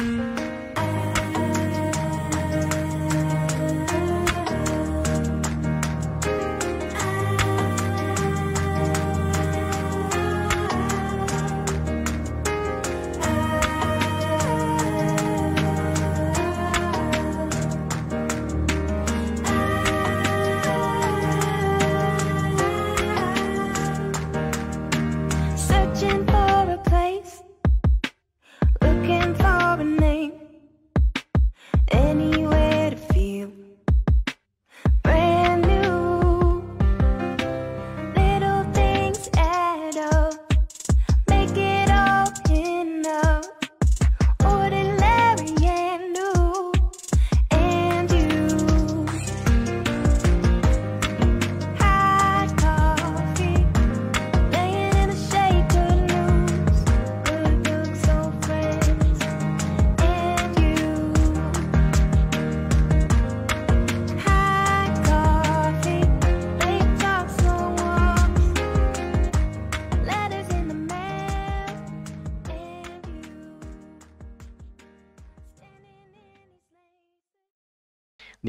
Mm-hmm.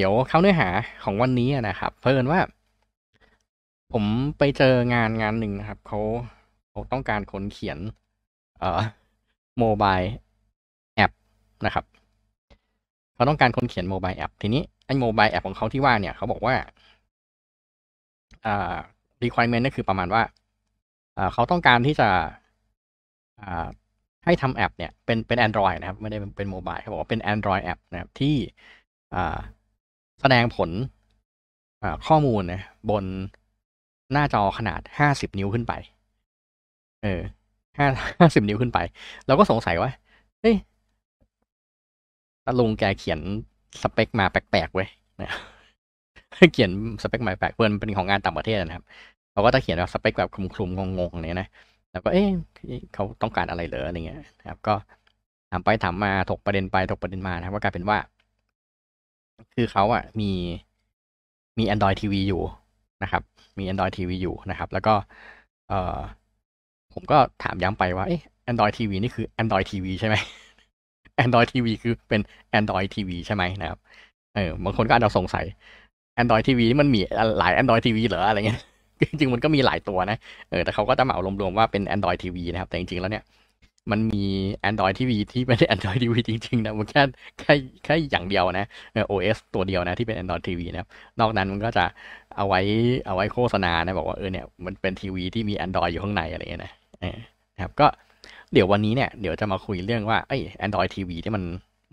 ดี๋ยวเข้าเนื้อหาของวันนี้นะครับเพิ่นว่า ผมไปเจองานงานหนึ่งครับเขาเขาต้องการคนเขียนเอ่อโมบายแอปนะครับเขาต้องการคนเขียนโมบายแอป ทีนี้ ไอ้โมบายแอปของเขาที่ว่าเนี่ยเขาบอกว่าอ่า requirement ี่คือประมาณว่าเขาต้องการที่จะให้ทำแอปเนี่ย เป็นเป็น Android นะครับ ไม่ได้เป็นโมบายเขาบอกว่าเป็น Android แอปนะครับที่แสดงผลข้อมูลนะบนหน้าจอขนาดห้าสิบนิ้วขึ้นไป เออห้าห้าสิบนิ้วขึ้นไป เราก็สงสัยว่าเฮ้ยตาลุงแกเขียนสเปคมาแปลกๆ เว้ยนะเขียนสเปคมาแปลกเพื่อนเป็นของงานต่างประเทศนะครับเขาก็จะเขียนแบบสเปคแบบคลุมๆ งงๆเนี้ยนะ แล้วก็ เอ๊ะเขาต้องการอะไรเหรอ อะไรเงี้ยนะครับ ก็ถามไปถามมาถกประเด็นไป ถกประเด็นมานะว่ากลายเป็นว่าคือเขาอ่ะมีมี Android TV อยู่นะครับ มี Android TV อยู่นะครับ แล้วก็เออผมก็ถามย้ำไปว่าเอ๊ะ Android TV นี่คือ Android TV ใช่ไหม Android TV คือเป็น Android TV ใช่ไหมนะครับเออบางคนก็อาจจะสงสัย Android TV นี่มันมีหลาย Android TV เหรออะไรเงี้ย จริงๆมันก็มีหลายตัวนะ เออแต่เขาก็จะเหมารวมๆว่าเป็น Android TV นะครับ แต่จริงๆแล้วเนี่ยมันมี Android TV ที่ไม่ได้ Android TV จริงๆนะมันแค่แค่แค่อย่างเดียวนะ OS ตัวเดียวนะที่เป็น Android TV นะครับนอกนั้นมันก็จะเอาไว้เอาไว้โฆษณานะบอกว่าเออเนี่ยมันเป็นทีวีที่มี Android อยู่ข้างในอะไรเงี้ยนะครับก็เดี๋ยววันนี้เนี่ยเดี๋ยวจะมาคุยเรื่องว่าไอ้ Android TV ที่มัน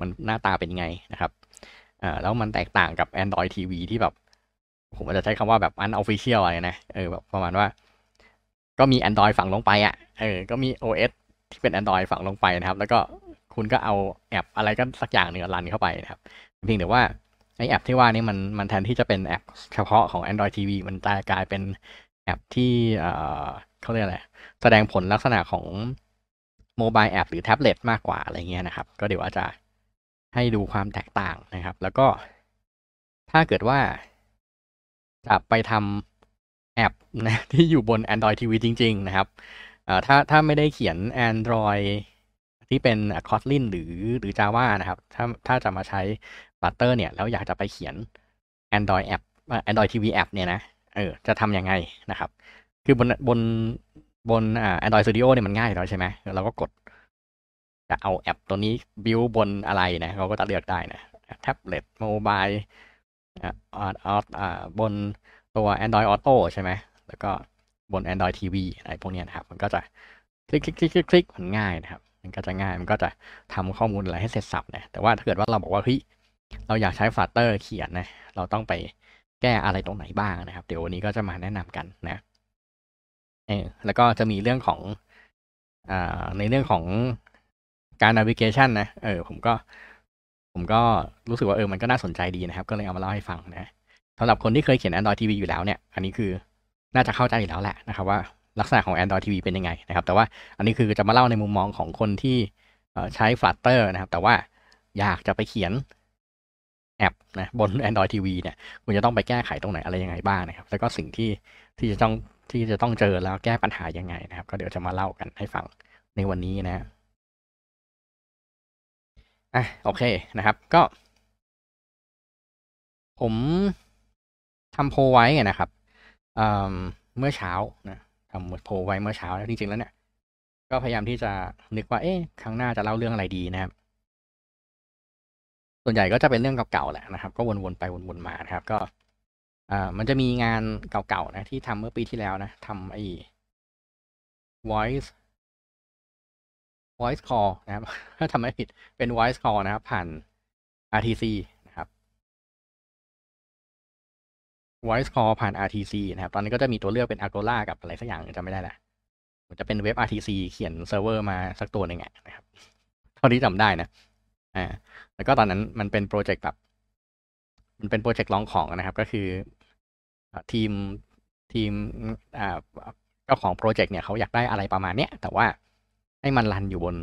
มันหน้าตาเป็นไงนะครับอ่าแล้วมันแตกต่างกับ Android TV ที่แบบ ผมอาจจะใช้คำว่าแบบอันออฟฟิเชียลอะไรนะ เออแบบประมาณว่า ก็มี Android ฝังลงไปอะ่ะเออก็มี OS ที่เป็น Android ฝังลงไปนะครับ แล้วก็คุณก็เอาแอปอะไรก็สักอย่างหนึ่งรันเข้าไปนะครับเพียงแต่ว่าไอแอปที่ว่านี่มันมันแทนที่จะเป็นแอปเฉพาะของ Android TV มันจะกลายเป็นแอปที่ เขาเรียกอะไร แสดงผลลักษณะของโมบายแอป หรือแท็บเล็ตมากกว่า อะไรเงี้ยนะครับ ก็เดี๋ยวอาจจะให้ดูความแตกต่างนะครับ แล้วก็ ถ้าเกิดว่าจะไปทำแอปนะที่อยู่บน Android TV จริง ๆนะครับถ้าถ้าไม่ได้เขียน Android ที่เป็น Kotlin หรือหรือ Java นะครับ ถ้าถ้าจะมาใช้ Flutter เนี่ย แล้วอยากจะไปเขียน Android App Android TV App เนี่ยนะเออจะทำยังไงนะครับ คือบนบนบนอ่า Android Studio เนี่ยมันง่ายแล้วใช่ไหมเราก็กดจะเอาแอปตัวนี้ บิวบนอะไร นะ เราก็จะเลือกได้นะแท็บเล็ตโมบายอ่าอ่าบนตัว Android Auto ใช่ไหมแล้วก็บน Android TV อะไรพวกนี้นะครับมันก็จะคลิกคลิกคลิกคลิกมันง่ายนะครับ มันก็จะง่ายมันก็จะทำข้อมูลอะไรให้เสร็จสับนะแต่ว่าถ้าเกิดว่าเราบอกว่าเฮ้ยเราอยากใช้ฟล u ตเตอร์เขียนนะเราต้องไปแก้อะไรตรงไหนบ้างนะครับ เดี๋ยววันนี้ก็จะมาแนะนำกันนะ เออแล้วก็จะมีเรื่องของอ่าในเรื่องของการนาวิเกชันนะ เออ ผมก็ผมก็รู้สึกว่าเออมันก็น่าสนใจดีนะครับ ก็เลยเอามาเล่าให้ฟัง นะสำหรับคนที่เคยเขียน Android TV อยู่แล้วเนี่ย อันนี้คือน่าจะเข้าใจอยู่แล้วแหละนะครับ ว่าลักษณะของ Android TV เป็นยังไงนะครับ แต่ว่าอันนี้คือจะมาเล่าในมุมมองของคนที่ใช้ Flutter นะครับ แต่ว่าอยากจะไปเขียนแอปนะบน Android TV เนี่ยคุณจะต้องไปแก้ไขตรงไหนอะไรยังไงบ้างนะครับ แล้วก็สิ่งที่ที่จะต้องที่จะต้องเจอแล้วแก้ปัญหายังไงนะครับ ก็เดี๋ยวจะมาเล่ากันให้ฟังในวันนี้นะอ่ะโอเคนะครับ ก็ ผมทำโพไว้นะครับเมื่อเช้านะทำโพไว้เมื่อเช้า แล้วจริงๆแล้วเนี่ยก็พยายามที่จะนึกว่าเอ๊ะครั้งหน้าจะเล่าเรื่องอะไรดีนะครับส่วนใหญ่ก็จะเป็นเรื่องเก่าๆแหละนะครับ ก็วนๆ ไป วนๆมานะครับ ก็ อ่า มันจะมีงานเก่าๆนะที่ทำเมื่อปีที่แล้วนะทำไอ้ voice voice call นะครับถ้าทำไม่ผิดเป็น voice call นะครับผ่าน RTC voice call ผ่าน RTC นะครับ ตอนนี้ก็จะมีตัวเลือกเป็น Agora กับอะไรสักอย่างจำไม่ได้ละมันจะเป็นเว็บ RTC เขียนเซิร์ฟเวอร์มาสักตัวหนึ่งนะครับเท่าที่จำได้นะอ่าแล้วก็ตอนนั้นมันเป็นโปรเจกต์แบบมันเป็นโปรเจกต์ลองของนะครับ ก็คือทีมทีมอ่าเจ้าของโปรเจกต์เนี่ยเขาอยากได้อะไรประมาณเนี้ยแต่ว่าให้มันรันอยู่บน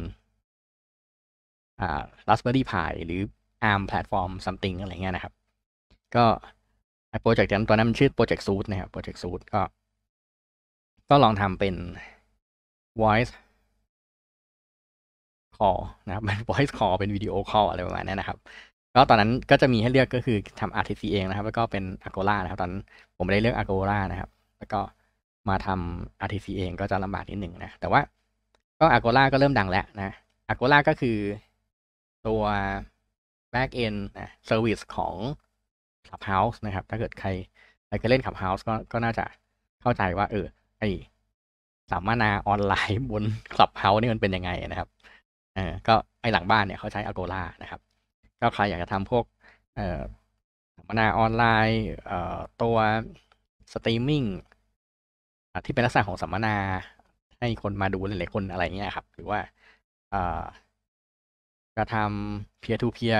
อ่า Raspberry Pi หรือ ARM platform something อะไรเงี้ยนะครับ ก็โปรเจกต์นั้นตัวนั้นมันชื่อโปรเจกต์ซูทนะครับโปรเจกต์ซูทก็ก็ลองทำเป็น voice call นะครับมัน voice call เป็นวิดีโอ call อะไรประมาณนี้นะครับ ก็ตอนนั้นก็จะมีให้เลือกก็คือทำ RTC เองนะครับแล้วก็เป็น Agora นะครับตอนผมไม่ได้เลือก Agora นะครับ แล้วก็มาทำ RTC เองก็จะลำบากนิดหนึ่งนะแต่ว่าก็ Agora ก็เริ่มดังแล้วนะ Agora ก็คือตัว back end นะ service ของคลับเฮาส์นะครับ ถ้าเกิดใครใครเคยเล่นคลับเฮาส์ก็ก็น่าจะเข้าใจว่า เออ ไอสัมมนาออนไลน์บนคลับเฮาส์นี่มันเป็นยังไงนะครับเออก็ไอหลังบ้านเนี่ย เขาใช้อโกลานะครับ ก็ใครอยากจะทำพวกเอ่อสัมมนาออนไลน์เอ่อตัวสตรีมมิ่งที่เป็นลักษณะของสัมมนา ให้คนมาดูหลายๆคนอะไรเงี้ยครับ หรือว่าจะทำ peer to peer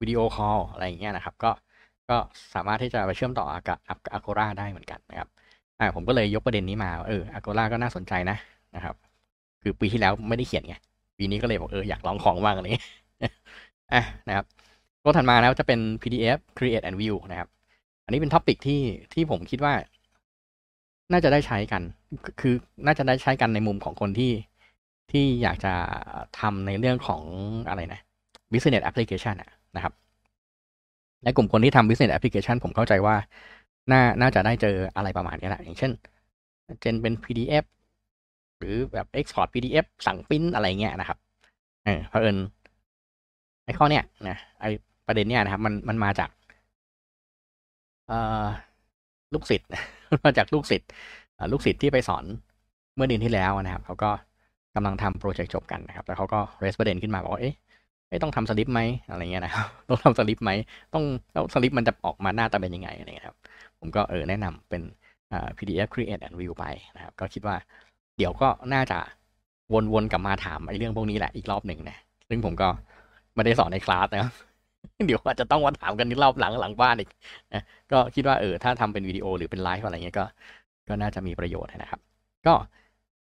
วิดีโอคอลอะไรเงี้ยนะครับ ก็ก็สามารถที่จะไปเชื่อมต่ออกาศอะโคราได้เหมือนกันนะครับอ่าผมก็เลยยกประเด็นนี้มา เอออะโคราก็น่าสนใจนะนะครับ คือปีที่แล้วไม่ได้เขียนไง ปีนี้ก็เลยบอกเอออยากลองของบ้างอะไรอ่ะนะครับตัวถัดมาแล้วจะเป็น PDF Create and View นะครับ อันนี้เป็นท็อปิกที่ที่ผมคิดว่าน่าจะได้ใช้กัน คือน่าจะได้ใช้กันในมุมของคนที่ที่อยากจะทำในเรื่องของอะไรนะ Business Application นะครับและกลุ่มคนที่ทำ business application ผมเข้าใจว่า น่าน่าจะได้เจออะไรประมาณนี้แหละอย่างเช่น เจนเป็น PDF หรือแบบ export PDF สั่งพิมพ์อะไรเงี้ยนะครับเออเพราะเอินไอข้อเนี้ยนะไอประเด็นเนี้ยนะครับ มันมันมาจากเอ่อลูกศิษย์มาจากลูกศิษย์ลูกศิษย์ที่ไปสอนเมื่อเดือนที่แล้วนะครับ เขาก็กำลังทำโปรเจกต์จบกันนะครับแล้วเขาก็เรสประเด็นขึ้นมาบอกว่าเอ๊ะไม่ต้องทำสลิปไหมอะไรเงี้ยนะครับต้องทำสลิปไหม ต้องแล้วสลิปมันจะออกมาหน้าตาเป็นยังไงอะไรเงี้ยครับ ผมก็เออแนะนำเป็น PDF create and view ไปนะครับก็คิดว่าเดี๋ยวก็น่าจะวนๆกลับมาถามไอ้เรื่องพวกนี้แหละอีกรอบหนึ่งนะ ซึ่งผมก็ไม่ได้สอนในคลาสนะเดี๋ยวอาจจะต้องมาถามกันนรอบหลังหลังบ้านอีกนะก็คิดว่าเออถ้าทำเป็นวิดีโอหรือเป็นไลฟ์อะไรเงี้ยก็ก็น่าจะมีประโยชน์นะครับ ก็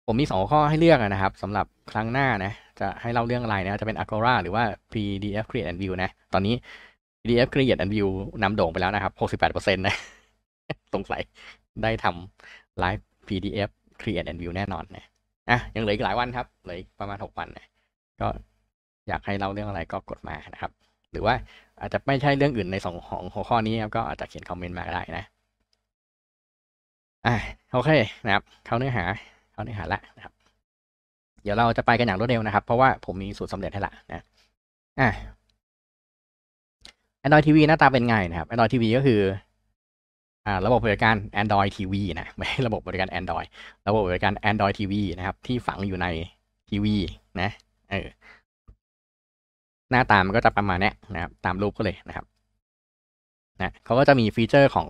ผมมีสองข้อให้เลือกนะครับ สำหรับครั้งหน้านะจะให้เล่าเรื่องอะไรนะ จะเป็น Agora หรือว่า PDF Create and View นะ ตอนนี้ PDF Create and View นำโด่งไปแล้วนะครับ68%นะสงสัยได้ทำไลฟ์ PDF Create and View แน่นอนนะ อ่ะยังเหลืออีกหลายวันครับ เหลือประมาณ 6 วันนะ ก็อยากให้เล่าเรื่องอะไรก็กดมานะครับ หรือว่าอาจจะไม่ใช่เรื่องอื่นในสองของหัวข้อนี้ครับ ก็อาจจะเขียนคอมเมนต์มาได้นะ อ่ะ โอเค นะครับ เข้าเนื้อหา เข้าเนื้อหาละนะครับเดี๋ยวเราจะไปกันอย่างรวดเร็วนะครับ เพราะว่าผมมีสูตรสำเร็จให้ละนะอ่ะ Android TV หน้าตาเป็นไงนะครับ Android TV ก็คืออ่า ระบบบริการ Android TV นะไม่ระบบบริการ Android ระบบบริการ Android TV นะครับที่ฝังอยู่ในทีวีนะเออหน้าตามันก็จะประมาณนี้นะครับ ตามรูปก็เลยนะครับนะเขาก็จะมีฟีเจอร์ของ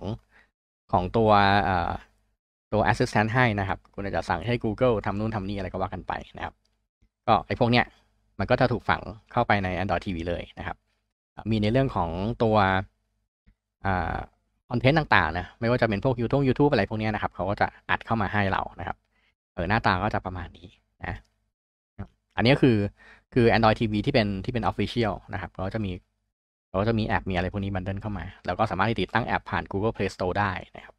ของตัวตัว Assistant ให้นะครับ คุณอาจจะสั่งให้ Google ทำนู่นทำนี่อะไรก็ว่ากันไปนะครับ ก็ไอ้พวกเนี้ยมันก็จะถูกฝังเข้าไปใน Android TV เลยนะครับ มีในเรื่องของตัวคอนเทนต์ต่างๆ นะ ไม่ว่าจะเป็นพวกยูทบยูทูบอะไรพวกนี้นะครับเขาก็จะ อัดเข้ามาให้เรานะครับ เออหน้าตาก็จะประมาณนี้นะอันนี้คือคือ Android TV ที่เป็นที่เป็น Official นะครับเขาจะมีเขาจะมีแอปมีอะไรพวกนี้บันเดินเข้ามา แล้วก็สามารถที่ติดตั้งแอปผ่าน Google Play Store ได้นะครับ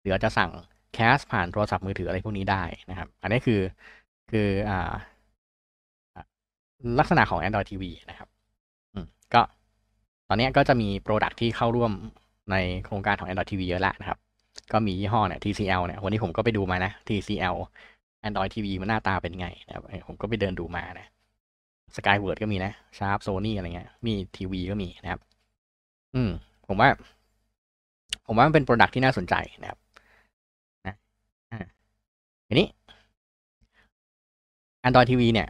หรือจะสั่งแคสผ่านโทรศัพท์มือถืออะไรพวกนี้ได้นะครับ อันนี้คือคือ อ่า ลักษณะของ Android TV นะครับก็ตอนนี้ก็จะมีโปรดักที่เข้าร่วมในโครงการของ Android TV เยอะละนะครับ ก็มียี่ห้อเนี่ย TCL เนี่ยวันนี้ผมก็ไปดูมานะ TCL Android TV มันหน้าตาเป็นไงนะครับผมก็ไปเดินดูมานะ Skyward ก็มีนะ Sharp Sony อะไรเงี้ย มีทีวีก็มีนะครับ อืม ผมว่า ผมว่ามันเป็นโปรดักที่น่าสนใจนะครับทีนี้ Android TV เนี่ย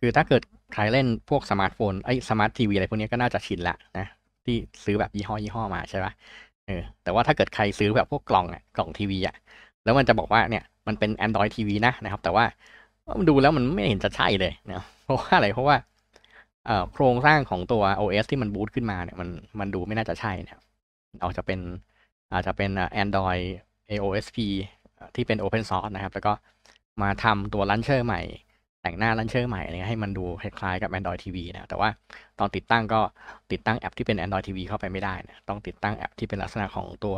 คือถ้าเกิดใครเล่นพวกสมาร์ทโฟน ไอ้สมาร์ททีวีอะไร พวกนี้ก็น่าจะชินละนะ ที่ซื้อแบบยี่ห้อยี่ห้อมาใช่ปะเออ แต่ว่าถ้าเกิดใครซื้อแบบพวกกล่องอ่ะกล่องทีวีอ่ะแล้วมันจะบอกว่าเนี่ย มันเป็น Android TV นะนะครับ แต่ว่าดูแล้วมันไม่เห็นจะใช่เลยนะเพราะว่าอะไร เพราะว่าโครงสร้างของตัว OS ที่มันบูตขึ้นมาเนี่ย มันมันดูไม่น่าจะใช่นะครับอาจจะเป็น อาจจะเป็น Android AOSP ที่เป็น Open Source นะครับ แล้วก็มาทำตัวลันเชอร์ใหม่ แต่งหน้าลันเชอร์ใหม่เนี่ยให้มันดูคล้ายๆกับ Android TV นะ แต่ว่าตอนติดตั้งก็ติดตั้งแอปที่เป็น Android TV เข้าไปไม่ได้นะ ต้องติดตั้งแอปที่เป็นลักษณะของตัว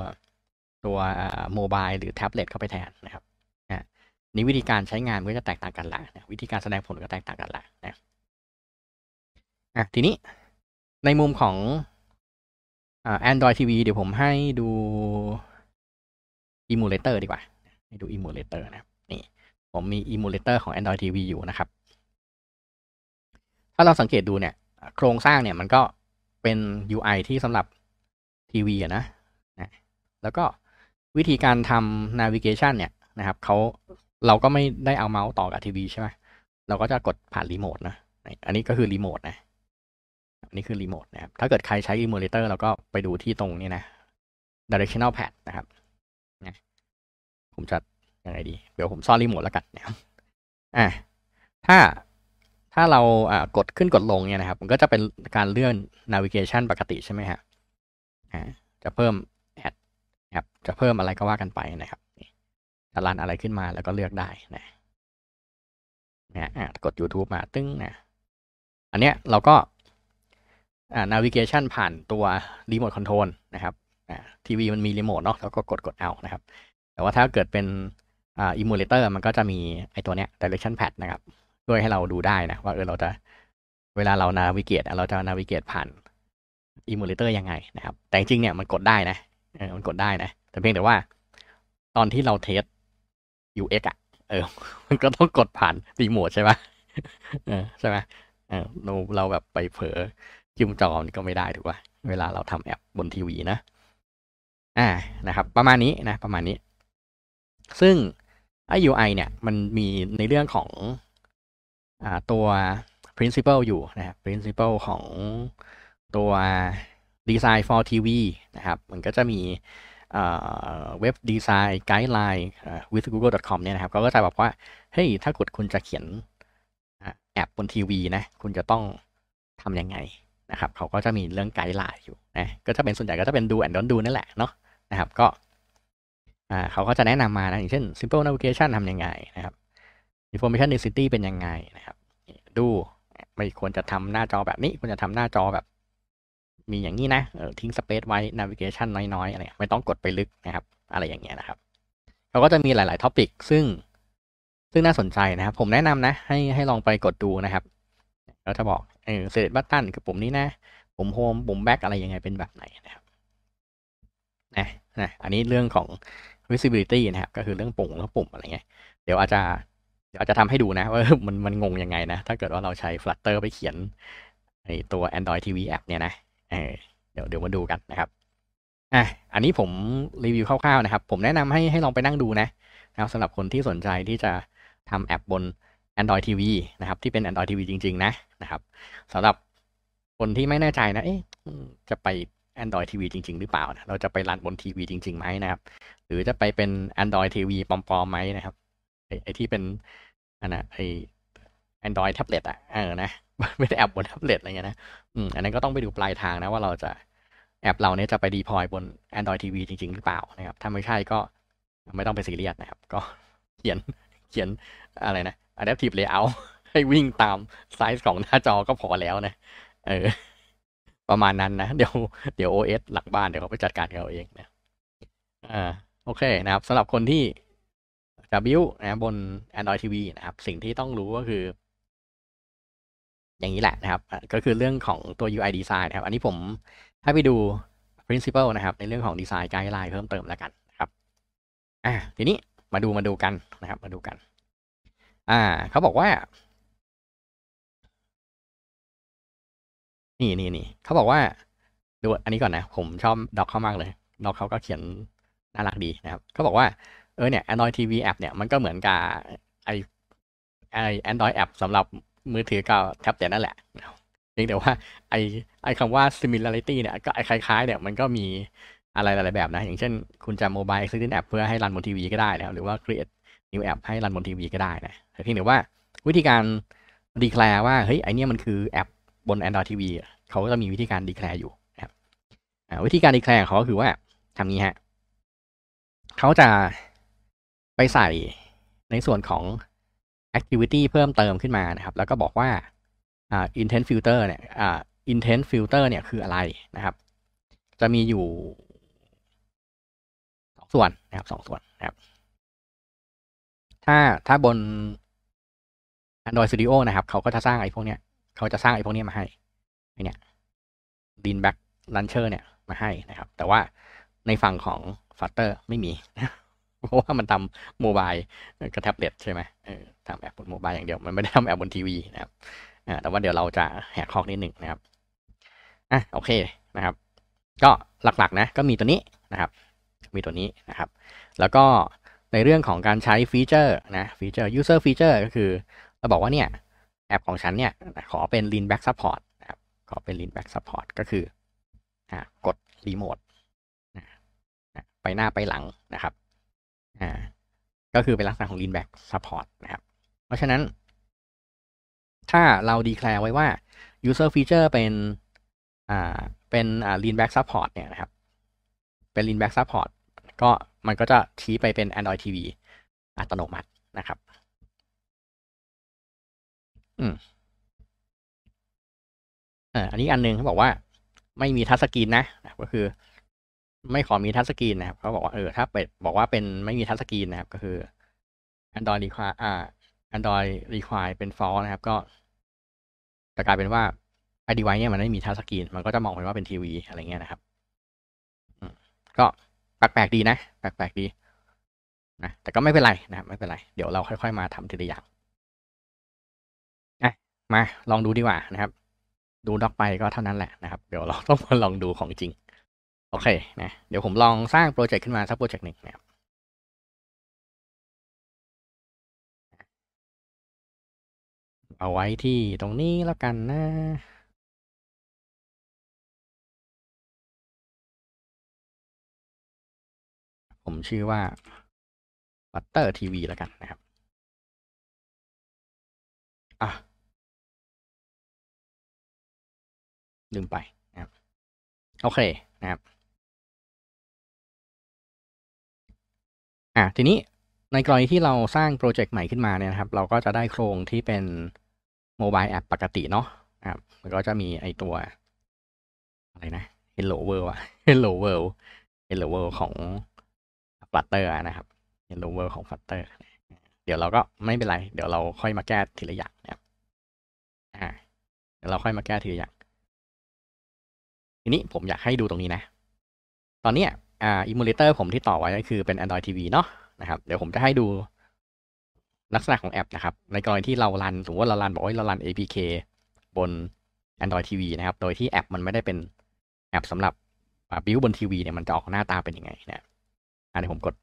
ตัวโมบายหรือแท็บเล็ตเข้าไปแทนนะครับนี่วิธีการใช้งานก็จะแตกต่างกันละ วิธีการแสดงผลก็แตกต่างกันละนะะทีนี้ในมุมของแอนดรอยทีวีเดี๋ยวผมให้ดูอิมูเลเตอร์ดีกว่าให้ดู emulator นะครับนี่ผมมี emulator ของ Android TV อยู่นะครับ ถ้าเราสังเกตดูเนี่ยโครงสร้างเนี่ยมันก็เป็น UI ที่สำหรับทีวีนะนะ แล้วก็วิธีการทำ navigation เนี่ยนะครับเขาเราก็ไม่ได้เอาเมาส์ต่อกับทีวีใช่ไหมเราก็จะกดผ่านรีโมทนะ อันนี้ก็คือรีโมทนะ อันนี้คือรีโมทนะครับถ้าเกิดใครใช้ emulator เราก็ไปดูที่ตรงนี้นะ directional pad นะครับนะมจะยังไงดี เดี๋ยวผมซ่อนรีโมทแล้วกันนะครับอ่ะถ้าถ้าเราอ่ากดขึ้นกดลงเนี่ยนะครับ มันก็จะเป็นการเลื่อนนาวิเกชันปกติใช่ไหมฮะอ่าจะเพิ่มแอดครับ จะเพิ่มอะไรก็ว่ากันไปนะครับจะรันอะไรขึ้นมาแล้วก็เลือกได้นะนะอ่ะกด YouTube มาตึ้งนะ อันเนี้ยเราก็อ่านาวิเกชันผ่านตัวรีโมทคอนโทรลนะครับ อ่าทีวีมันมีรีโมทเนาะแล้วก็กดกดเอานะครับแต่ว่าถ้าเกิดเป็นอ่าอิมูเลเตอร์มันก็จะมีไอตัวเนี้ย direction pad นะครับ ด้วยให้เราดูได้นะ ว่าเออเราจะเวลาเรานาวิเกต เราจะนาวิเกตผ่านอิมูเลเตอร์ยังไงนะครับ แต่จริงเนี่ยมันกดได้นะเออมันกดได้นะ แต่เพียงแต่ว่า ตอนที่เราเทส UX อ่ะเออ มันก็ต้องกดผ่านรีโมทใช่ไหมเออใช่ไหมเออเราเราแบบไปเผลอจิ้มจอมก็ไม่ได้ถูกป่ะ เวลาเราทำแอปบนทีวีนะ อ่า นะครับ ประมาณนี้นะประมาณนี้ซึ่ง IUI เนี่ยมันมีในเรื่องของอตัว principle อยู่นะครับ principle ของตัว design for TV นะครับ มันก็จะมีเว็บดีไซน์ไกด์ไลน์ with google.com เนี่ยนะครับ ก็จะบอกว่าเฮ้ย ถ้ากดคุณจะเขียนแอปบนทีวีนะ คุณจะต้องทำยังไงนะครับ เขาก็จะมีเรื่องไกด์ไลน์อยู่นะ ก็จะเป็นส่วนใหญ่ก็จะเป็นดูแอนด์ดอนดูนั่นแหละเนาะนะครับ ก็่าเขาก็จะแนะนำมานะ อย่างเช่น simple navigation ทำยังไงนะครับ information density เป็นยังไงนะครับดูไม่ควรจะทำหน้าจอแบบนี้ควรจะทำหน้าจอแบบ มีอย่างนี้นะทิ้งสเปซไว้ navigation น้อยๆอะไรไม่ต้องกดไปลึกนะครับ อะไรอย่างเงี้ยนะครับเขาก็จะมีหลายๆท็อปิกซึ่งซึ่งน่าสนใจนะครับ ผมแนะนำนะ ให้ให้ลองไปกดดูนะครับเราจะบอกเออเซเตบัตตันคือปุ่มนี้นะปุ่มโฮมปุ่มแบ็กอะไรยังไงเป็นแบบไหนนะครับนะอันนี้เรื่องของ visibility นะครับ ก็คือเรื่องปุ่มแล้วปุ่มอะไรเงี้ย เดี๋ยวอาจจะเดี๋ยวอาจจะทำให้ดูนะว่ามันมันงงยังไงนะ ถ้าเกิดว่าเราใช้ Flutter ไปเขียนในตัว Android TV app เนี่ยนะ เออเดี๋ยวเดี๋ยวมาดูกันนะครับอ่ะอันนี้ผมรีวิวคร่าวๆนะครับ ผมแนะนำให้ให้ลองไปนั่งดูนะนะสำหรับคนที่สนใจที่จะทำแอปบน Android TV นะครับ ที่เป็น Android TV จริงๆนะนะครับสำหรับคนที่ไม่แน่ใจนะเอ๊ะจะไป Android TV จริง ๆหรือเปล่านะเราจะไปรันบน ทีวีจริงๆไหมนะครับ หรือจะไปเป็น Android TV ปลอมๆไหมนะครับ ไอ้ไอที่เป็นอันนะไอ Android แท็บเล็ตอ่ะ เออ นะไม่ได้แอบบนแท็บเล็ตอะไรเงี้ยนะ อืม อันนั้นก็ต้องไปดูปลายทางนะว่าเราจะแอปเราเนี่ยจะไปดีพอยบน Android TV จริง ๆหรือเปล่านะครับ ถ้าไม่ใช่ก็ไม่ต้องไปซีเรียสนะครับ ก็เขียนเขียนอะไรนะ Adaptive Layout ให้วิ่งตามไซส์ของหน้าจอก็พอแล้วนะ เออประมาณนั้นนะ เดี๋ยวเดี๋ยวโอเอสหลักบ้าน เดี๋ยวเขาไปจัดการเขาเองนะอ่าโอเคนะครับสำหรับคนที่จะบิวนะบน Android TV นะครับ สิ่งที่ต้องรู้ก็คือ อย่างนี้แหละนะครับ ก็คือเรื่องของตัว UI design นะครับ อันนี้ผมให้ไปดู principle นะครับ ในเรื่องของ design guideline เพิ่มเติมแล้วกันนะครับอ่าทีนี้มาดูมาดูกันนะครับ มาดูกัน อ่า เขาบอกว่านี่นี่นี่เขาบอกว่าดูอันนี้ก่อนนะ ผมชอบด็อกเขามากเลยด็อกเขาก็เขียนน่ารักดีนะครับเขาบอกว่าเออเนี่ย Android TV app เนี่ยมันก็เหมือนกับไอไอ Android app สำหรับมือถือกับแท็บเล็ตนั่นแหละเพียงแต่ว่าไอไอคำว่า similarity เนี่ย ก็ไอคล้าย ๆเนี่ยมันก็มีอะไรหลาย ๆแบบนะ อย่างเช่นคุณจะ mobile existing app เพื่อให้รันบนทีวีก็ได้นะครับหรือว่า create new app ให้รันบนทีวีก็ได้นะเพียงแต่ว่าวิธีการดีแคลร์ว่าเฮ้ยไอเนี้ยมันคือแอปบน Android TV เขาก็จะมีวิธีการ declare อยู่นะครับวิธีการ declare เขาคือว่าทำนี้ฮะเขาจะไปใส่ในส่วนของ activity เพิ่มเติมขึ้นมานะครับ แล้วก็บอกว่า intent filter เนี่ย intent filter เนี่ยคืออะไรนะครับ จะมีอยู่สองส่วนนะครับสองส่วนนะครับ ถ้าถ้าบน Android Studio นะครับเขาก็จะสร้างไอ้พวกเนี้ยเขาจะสร้างไอ้พวกนี้มาให้ไอเนี่ยดินแบ็กลันเชอร์เนี่ยมาให้นะครับ แต่ว่าในฝั่งของฟัตเตอร์ไม่มี เพราะว่ามันทำโมบายกับแท็บเล็ตใช่ไหมทำแอปบนโมบายอย่างเดียวมันไม่ได้ทำแอปบนทีวีนะครับแต่ว่าเดี๋ยวเราจะแหกคอกนิดหนึ่งนะครับอ่ะโอเคนะครับ ก็หลักๆ นะ ก็มีตัวนี้นะครับมีตัวนี้นะครับ แล้วก็ในเรื่องของการใช้ฟีเจอร์ นะฟีเจอร์ user feature ก็คือเราบอกว่าเนี่ยแอปของฉันเนี่ย ขอเป็น lean back support นะครับ ขอเป็น lean back support ก็คือ กดรีโมทไปหน้าไปหลังนะครับ ก็คือเป็นลักษณะของ lean back support นะครับ เพราะฉะนั้น ถ้าเราดีแคล r e ไว้ว่า user feature เป็นเป็น lean back support เนี่ยนะครับ เป็น lean back support ก็มันก็จะชี้ไปเป็น Android TV อัตโนมัตินะครับอืมอ่าอันนี้อันนึงเขาบอกว่า ไม่มีทัชสกรีนนะก็คือ ไม่ขอมีทัชสกรีนนะครับเขาบอกว่าเออถ้า เป็ดบอกว่าเป็นไม่มีทัชสกรีนนะครับ ก็คือ Android require อ่า Android require เป็น false นะครับก็จะกลายเป็นว่าไอดีไวเนี่ยมันไม่มีทัชสกรีนมัน ก็จะมองเห็นว่าเป็นทีวี อะไรเงี้ยนะครับก็แปลกๆดีนะแปลกๆดีนะแต่ก็ไม่เป็นไรนะไม่เป็นไรเดี๋ยวเราค่อยๆมาทำทีละอย่างมาลองดูดีกว่านะครับ ดูด็อกไปก็เท่านั้นแหละนะครับ เดี๋ยวเราต้องมาลองดูของจริง โอเคนะเดี๋ยวผมลองสร้างโปรเจกต์ขึ้นมาสักโปรเจกต์หนึ่งนะครับเอาไว้ที่ตรงนี้แล้วกันนะ ผมชื่อว่าบัตเตอร์ทีวีแล้วกันนะครับอ่ะลืมไปนะครับโอเคนะครับ อ่ะทีนี้ ในกรณีที่เราสร้างโปรเจกต์ใหม่ขึ้นมาเนี่ยนะครับ เราก็จะได้โครงที่เป็นโมบายแอปปกติเนาะครับแล้วก็จะมีไอตัวอะไรนะ Hello World อะ Hello World Hello World ของ Flutter นะครับ Hello World ของ Flutter เดี๋ยวเราก็ไม่เป็นไร เดี๋ยวเราค่อยมาแก้ทีละอย่างนะครับ อ่า เดี๋ยวเราค่อยมาแก้ทีละอย่างทีนี้ผมอยากให้ดูตรงนี้นะ ตอนนี้อ่าอิมูเลเตอร์ ผมที่ต่อไว้ก็คือเป็น Android TV เนาะนะครับ เดี๋ยวผมจะให้ดูลักษณะของแอปนะครับ ในกรณีที่เรารันถือว่าเรารัน บอกว่าเรารัน APK บน Android TV นะครับ โดยที่แอปมันไม่ได้เป็นแอปสำหรับบิวบนทีวีเนี่ยมันจะออกหน้าตาเป็นยังไงนะอันนี้ผมกด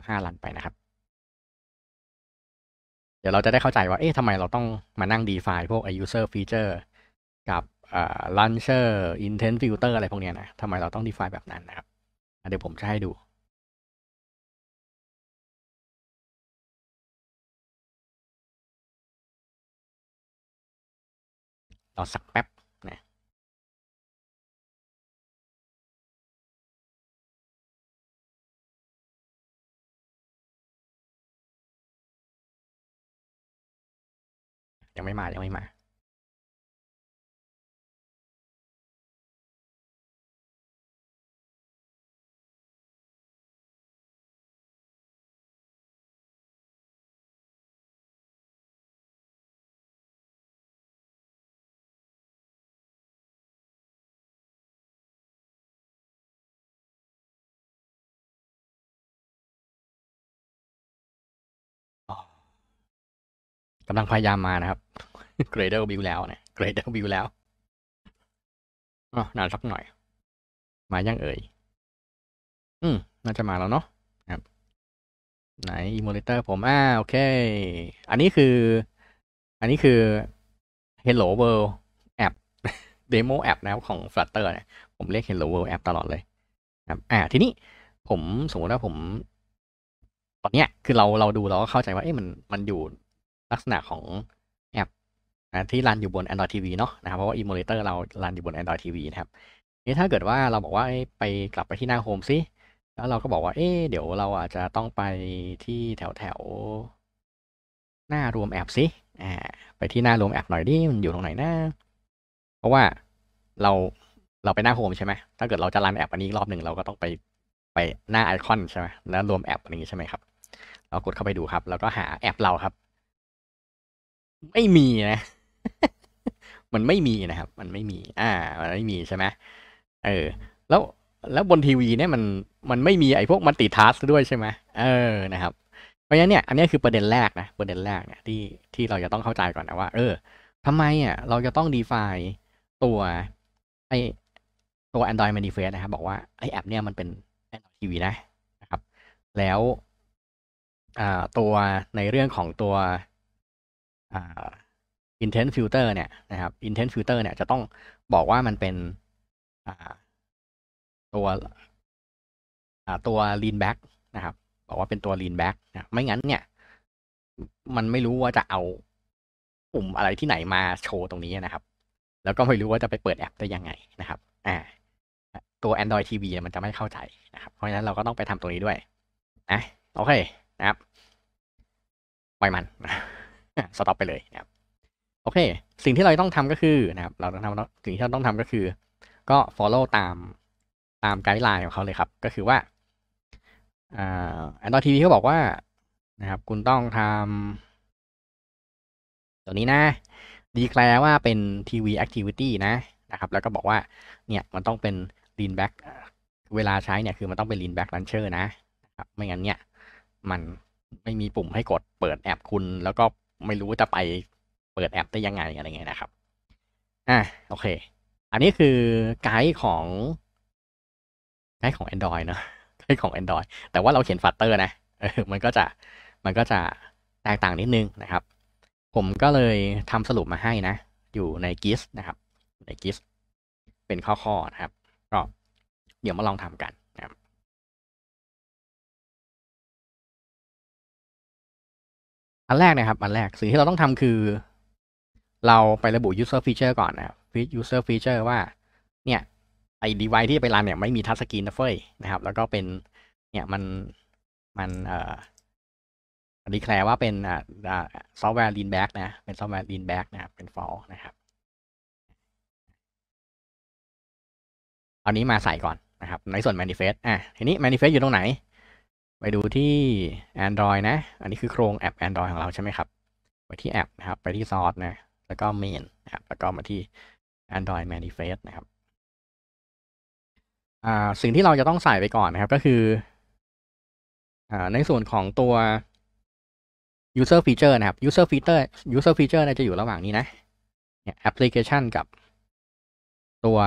F5 รันไปนะครับ เดี๋ยวเราจะได้เข้าใจว่า เอ๊ะทำไมเราต้องมานั่งดีไฟพวก user feature กับลันเชอร์อินเทนฟิลเตอร์อะไรพวกนี้นะ ทำไมเราต้อง define แบบนั้นนะครับ เดี๋ยวผมจะให้ดูรอสักแป๊บนะ ยังไม่มา ยังไม่มากำลังพยายามมานะครับเกรเดอร์บิวแล้วเนี่ยเกรเดอร์บิวแล้วอ๋อนานสักหน่อย มายังเอ่ยอืมน่าจะมาแล้วเนาะครับไหนอีโมเลเตอร์ ผมอ่าโอเค อันนี้คือ อันนี้คือ Hello World App Demo App นะครับของ Flutter เนี่ยผมเรียก Hello World App ตลอดเลย ครับอ่าทีนี้ผมสมมติว่าผม ตอนเนี้ยคือเราเราดูเราก็เข้าใจว่าเอ้มันมันอยู่ลักษณะของแอปที่รันอยู่บน Android TV เนาะนะครับเพราะว่า emulator เรา รันอยู่บน Android TV นะครับนี่ถ้าเกิดว่าเราบอกว่าไปกลับไปที่หน้าโฮมซิแล้วเราก็บอกว่าเอ๊เดี๋ยวเราอาจจะต้องไปที่แถวแถวหน้ารวมแอปซิอ่าไปที่หน้ารวมแอปหน่อยดิมันอยู่ตรงไหนนะเพราะว่าเราเราไปหน้าโฮมใช่ไหมถ้าเกิดเราจะรันแอป อันนี้รอบหนึ่งเราก็ต้องไปไปหน้าไอคอนใช่ไหมแล้วรวมแอปอันนี้ใช่ไหมครับเรากดเข้าไปดูครับแล้วก็หาแอปเราครับไม่มีนะ มันไม่มีนะครับ มันไม่มี อ่ามันไม่มีใช่ไหมเออ แล้ว แล้วบนทีวี เนี่ยมัน มันไม่มีไอ้พวกมัลติทัสด้วยใช่ไหมเออ นะครับ เพราะงั้นเนี่ย อันนี้คือประเด็นแรกนะ ประเด็นแรกเนี่ยที่ ที่เราจะต้องเข้าใจก่อนนะว่า เออทำไมอ่ะ เราจะต้องดีไฟตัว ไอตัว Android Manifest นะครับบอกว่าไอแอป เนี่ยมันเป็น Android TV นะนะ ครับ แล้ว อ่า ตัว ในเรื่องของตัวอินเทนต์ฟิลเตอร์เนี่ยนะครับอินเทนต์ฟิลเตอร์เนี่ย จะต้องบอกว่ามันเป็นตัวตัวลีนแบ็กนะครับ บอกว่าเป็นตัวลีนแบ็กนะไม่งั้นเนี่ย มันไม่รู้ว่าจะเอาปุ่มอะไรที่ไหนมาโชว์ตรงนี้นะครับ แล้วก็ไม่รู้ว่าจะไปเปิดแอปได้ยังไงนะครับ อ่าตัว Android TV มันจะไม่เข้าใจนะครับ เพราะฉะนั้นเราก็ต้องไปทำตรงนี้ด้วยนะโอเคนะครับ ปล่อยมันสต็อปไปเลยนะครับ โอเคสิ่งที่เราต้องทำก็คือนะครับ เราต้องทำสิ่งที่เราต้องทำก็คือ ก็ follow ตามตามไกด์ไลน์ของเขาเลยครับ ก็คือว่าแอนดรอยทีวีเขาบอกว่านะครับ คุณต้องทำตัวนี้นะดีแคลว่าเป็นทีวีแอคทิวิตี้นะนะครับ แล้วก็บอกว่า เนี่ยมันต้องเป็น lean back เวลาใช้เนี่ยคือมันต้องเป็น lean back launcher นะครับ ไม่งั้นเนี่ย มันไม่มีปุ่มให้กดเปิดแอปคุณแล้วก็ไม่รู้จะไปเปิดแอปได้ยังไงอะไรเงี้ยนะครับ อ่ะ โอเค อันนี้คือไกด์ของไกด์ของ Android เนาะไกด์ของ Android แต่ว่าเราเขียนฟัตเตอร์ นะ เออ มันก็จะ มันก็จะแตกต่างนิดนึงนะครับ ผมก็เลยทำสรุปมาให้นะ อยู่ใน GIS นะครับ ใน GIS เป็นข้อๆนะครับ ก็เดี๋ยวมาลองทำกันอันแรกนะครับอันแรกสิ่งที่เราต้องทำคือ เราไประบุ user feature ก่อนนะครับ user feature ว่า เนี่ยไอ้ device ที่ไปรันเนี่ย ไม่มีทัชสกรีนนะเฟ้ยนะครับ แล้วก็เป็น เนี่ยมันมันเอ่อดีแคลว่าเป็นอ่าซอฟต์แวร์ lean back นะ เป็นซอฟต์แวร์ lean back นะครับ เป็น f a l นะครับเอานี้มาใส่ก่อนนะครับ ในส่วน manifest อ่ะ ทีนี้ manifest อยู่ตรงไหนไปดูที่ Android นะ อันนี้คือโครงแอป Android ของเราใช่ไหมครับ ไปที่แอปนะครับ ไปที่ซอสนะ แล้วก็ main นะครับแล้วก็มาที่ Android manifest นะครับสิ่งที่เราจะต้องใส่ไปก่อนนะครับ ก็คืออในส่วนของตัว user feature นะครับ user feature user feature จะอยู่ระหว่างนี้นะ เนี่ยแอปพลิเคชันกับ ตัว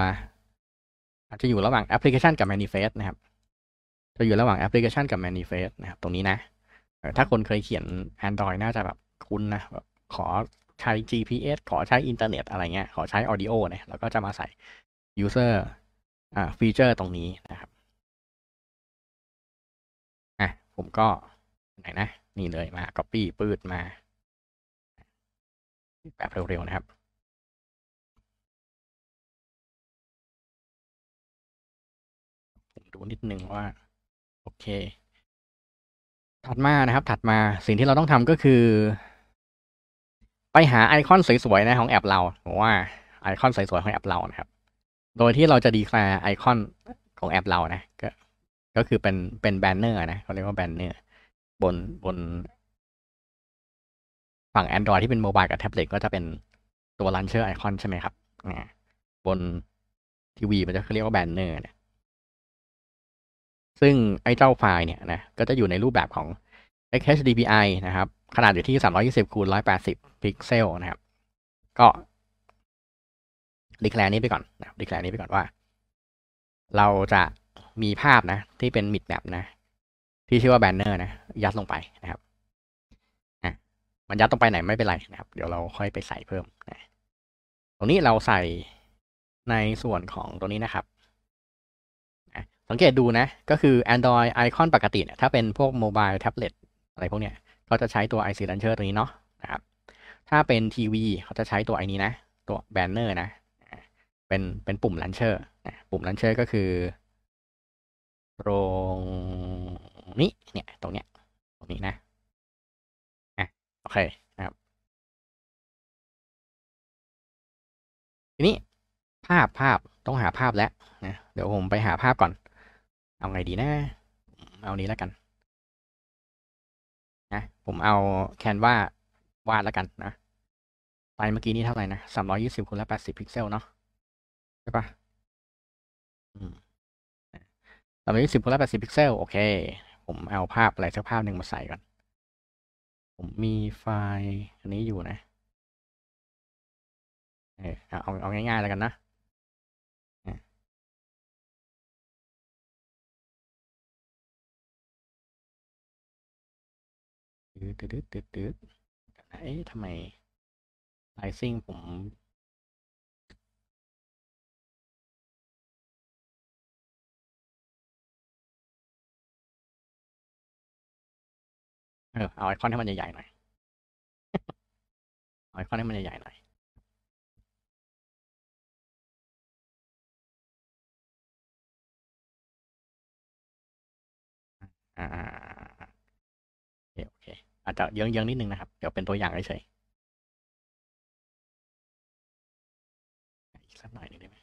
อาจจะอยู่ระหว่างแอปพลิเคชันกับ manifest นะครับจะอยู่ระหว่างแอปพลิเคชันกับ Manifest นะครับ ตรงนี้นะถ้าคนเคยเขียน Android น่าจะแบบคุณนะแบบขอใช้ GPS ขอใช้อินเทอร์เน็ต อะไรเงี้ย ขอใช้ออดิโอเนี่ย เราก็จะมาใส่ user อ่าฟีเจอร์ตรงนี้นะครับอ่ะผมก็ไหนนะ นี่เลยมา copy ปืดมา แบบเร็ว ๆ นะครับ ดูนิดนึงว่าโอเค ถัดมานะครับ ถัดมา สิ่งที่เราต้องทำก็คือ ไปหาไอคอนสวยๆนะของแอปเราผมว่าไอคอนสวยๆของแอปเรานะครับ โดยที่เราจะดีแคลร์ไอคอนของแอปเรานะ ก็ ก็คือเป็น เป็นแบนเนอร์นะ เขาเรียกว่าแบนเนอร์บน บน ฝั่ง Android ที่เป็นโมบายกับแท็บเล็ตก็จะเป็นตัวลันเชอร์ไอคอนใช่ไหมครับบนทีวีมันจะเรียกว่าแบนเนอร์เนี่ยซึ่งไอ้เจ้าไฟล์เนี่ยนะก็จะอยู่ในรูปแบบของ XHDPI นะครับขนาดอยู่ที่320คูณ180พิกเซลนะครับ ก็ดีแคลนี้ไปก่อนนะดีแคลนี้ไปก่อนว่า เราจะมีภาพนะ ที่เป็นมิดแบบนะ ที่ชื่อว่าแบนเนอร์นะ ยัดลงไปนะครับนะมันยัดลงไปไหนไม่เป็นไรนะครับ เดี๋ยวเราค่อยไปใส่เพิ่มนะ ตรงนี้เราใส่ในส่วนของตัวนี้นะครับสังเกตดูนะ ก็คือ Android ไอคอนปกติ เนี่ยถ้าเป็นพวกโมบายแท็บเล็ตอะไรพวกเนี้ย ก็จะใช้ตัว IC Launcher ตัวนี้เนาะนะครับ ถ้าเป็นทีวีเขาจะใช้ตัวไอนี้นะ ตัวแบนเนอร์ นะ เป็น เป็นปุ่ม Launcher ปุ่ม Launcher ก็คือตรงนี้เนี่ย ตรงเนี้ยตรงนี้นะอ่ะโอเคนะครับ ทีนี้ภาพภาพต้องหาภาพแล้วนะ เดี๋ยวผมไปหาภาพก่อนเอาไงดีนะเอานี้แล้วกัน นะ ผมเอาแคนวาวาดแล้วกันนะไปเมื่อกี้นี้เท่าไหร่นะสามร้อยยี่สิบคูณละแปดสิบพิกเซลเนาะใช่ปะสามร้อยยี่สิบคูณละแปดสิบพิกเซลโอเค ผมเอาภาพอะไรสักภาพหนึ่งมาใส่ก่อน ผมมีไฟล์ อันนี้อยู่นะ เออเอาเอาง่ายๆแล้วกันนะดืดดืดดืดดืดเอ๊ะทำไมไลซิ่งผม เออเอาไอคอนให้มันใหญ่ๆหน่อย เอาไอคอนให้มันใหญ่ๆหน่อยอ่าโอเคโอเคอาจจะเยอะๆนิดนึงนะครับ เดี๋ยวเป็นตัวอย่างเฉยอีกสักหน่อยนึงได้ไหม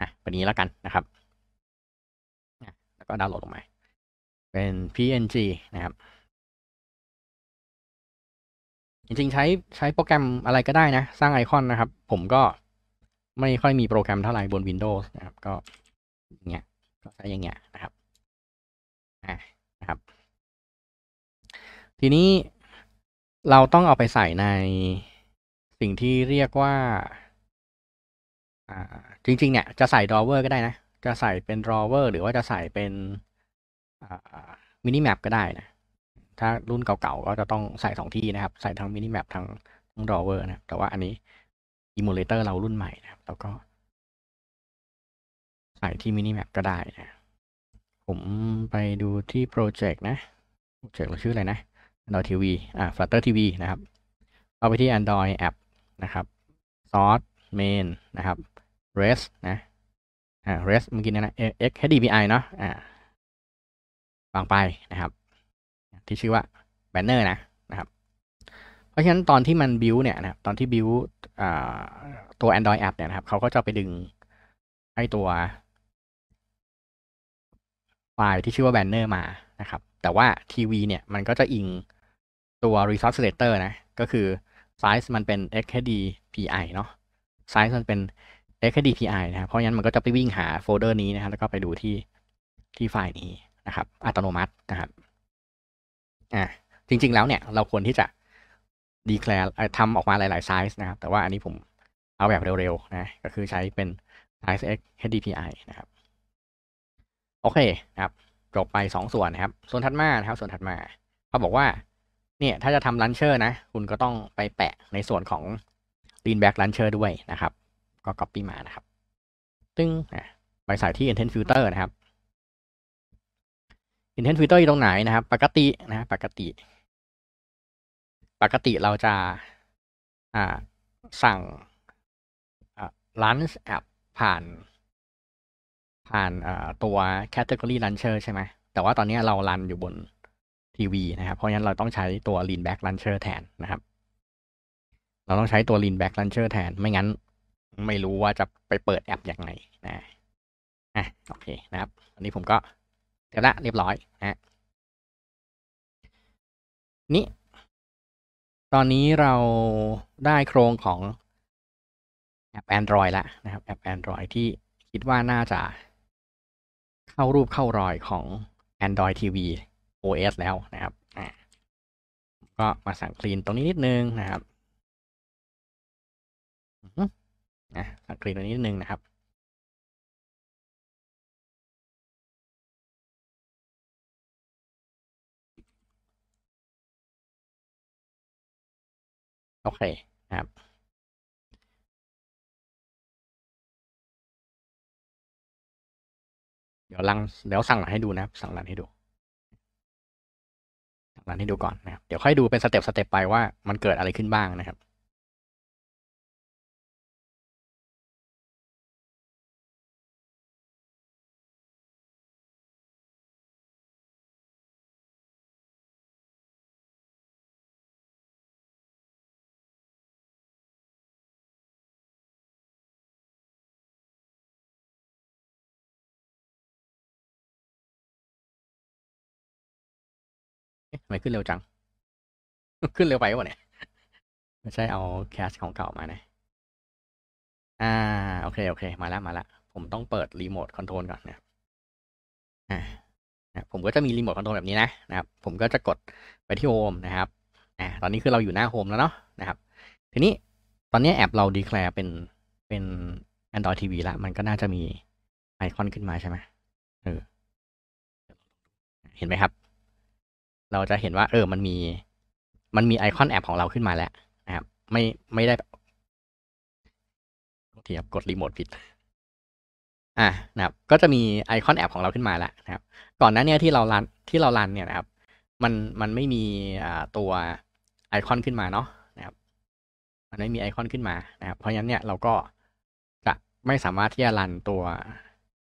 อ่ะวันนี้แล้วกันนะครับ แล้วก็ดาวน์โหลดลงมา เป็น PNG นะครับ จริงๆใช้ใช้โปรแกรมอะไรก็ได้นะ สร้างไอคอนนะครับ ผมก็ไม่ค่อยมีโปรแกรมเท่าไหร่บน Windows นะครับ ก็อย่างเงี้ยอะไรอย่างเงี้ยนะครับอ่านะครับ ทีนี้เราต้องเอาไปใส่ในสิ่งที่เรียกว่าอ่า จริงๆ เนี่ยจะใส่ drawer ก็ได้นะ จะใส่เป็น drawer หรือว่าจะใส่เป็นมินิแมปก็ได้นะ ถ้ารุ่นเก่าๆก็จะต้องใส่สองที่นะครับ ใส่ทั้งมินิแมปทั้งทั้ง drawer นะ แต่ว่าอันนี้ emulator เรารุ่นใหม่นะครับแล้วก็ส่ที่มินิแมปก็ได้นะ ผมไปดูที่โปรเจกต์นะ โปรเจกต์เราชื่ออะไรนะ Android TV อ่า Flutter TV นะครับ เอาไปที่ Android App นะครับ Source Main นะครับ REST นะ อ่า REST เมื่อกี้นะ XHDPI เนาะอ่า วางไปนะครับ ที่ชื่อว่า Banner นะ นะครับ เพราะฉะนั้นตอนที่มัน build เนี่ยนะครับตอนที่ build อ่า ตัว Android App เนี่ยนะครับเขาก็จะไปดึงให้ตัวไฟล์ที่ชื่อว่าแบนเนอร์มานะครับ แต่ว่าทีวีเนี่ยมันก็จะอิงตัว resource l e c t o r นะ ก็คือไซส์มันเป็น xhdpi เนาะ ไซส์มันเป็น xhdpi นะครับ เพราะงั้นมันก็จะไปวิ่งหาโฟลเดอร์นี้นะครับ แล้วก็ไปดูที่ที่ไฟล์นี้นะครับ อัตโนมัตินะครับ อ่าจริงๆแล้วเนี่ยเราควรที่จะ declare ทำออกมาหลายๆไซส์นะครับ แต่ว่าอันนี้ผมเอาแบบเร็วๆนะ ก็คือใช้เป็น size xhdpi นะครับโอเคครับจบไป2ส่วนนะครับ ส่วนถัดมานะครับ ส่วนถัดมาเขาบอกว่า เนี่ยถ้าจะทำลันเชอร์นะคุณก็ต้องไปแปะในส่วนของ lean back launcher ด้วยนะครับ ก็ copy มานะครับ ตึ้งไปใส่ที่ intent filter นะครับ intent filter อยู่ตรงไหนนะครับปกตินะปกติ ปกติเราจะสั่งลันช์ผ่านผ่านตัว Category Launcher ใช่ไหม แต่ว่าตอนนี้เรารันอยู่บนทีวีนะครับ เพราะฉะนั้นเราต้องใช้ตัว Lean Back Launcher แทนนะครับ เราต้องใช้ตัว Lean Back Launcher แทน ไม่งั้นไม่รู้ว่าจะไปเปิดแอปอย่างไง นะอ่ะโอเค นะครับ อันนี้ผมก็เสร็จละเรียบร้อยนะ นี่ตอนนี้เราได้โครงของแอป Android แล้วนะครับ แอป Android ที่คิดว่าน่าจะเข้ารูปเข้ารอยของ Android TV OS แล้วนะครับ ก็มาสั่งคลีนตรงนี้นิดนึงนะครับนะสั่งคลีนตรงนี้นิดนึงนะครับ โอเคนะครับเดี๋ยวลังเดี๋ยวสั่งหลันให้ดูนะครับสั่งหลันให้ดูสั่งหลันให้ดูก่อนนะครับ เดี๋ยวค่อยดูเป็นสเต็ปสเต็ปไปว่ามันเกิดอะไรขึ้นบ้างนะครับทำไมขึ้นเร็วจัง ขึ้นเร็วไปวะเนี่ย ไม่ใช่เอาแคสของเก่ามานะอ่าโอเค โอเค มาแล้วมาละผมต้องเปิดรีโมทคอนโทรลก่อนนะอ่าผมก็จะมีรีโมทคอนโทรลแบบนี้นะนะครับ ผมก็จะกดไปที่โฮมนะครับ อ่าตอนนี้คือเราอยู่หน้าโฮมแล้วเนาะนะครับ ทีนี้ตอนนี้แอปเราดีแคลร์เป็นเป็น Android TV ละ มันก็น่าจะมีไอคอนขึ้นมาใช่ไหมเออเห็นไหมครับเราจะเห็นว่า เออ มันมี มันมีไอคอนแอปของเราขึ้นมาแล้วนะครับ ไม่ไม่ได้ทีครับกดรีโมทผิดอ่ะนะครับก็จะมีไอคอนแอปของเราขึ้นมาแล้วนะครับ ก่อนหน้านี้ที่เรารันที่เรารันเนี่ยนะครับมันมันไม่มีอ่าตัวไอคอนขึ้นมาเนาะนะครับ มันไม่มีไอคอนขึ้นมานะครับเพราะฉะนั้นเนี่ยเราก็จะไม่สามารถที่จะรันตัว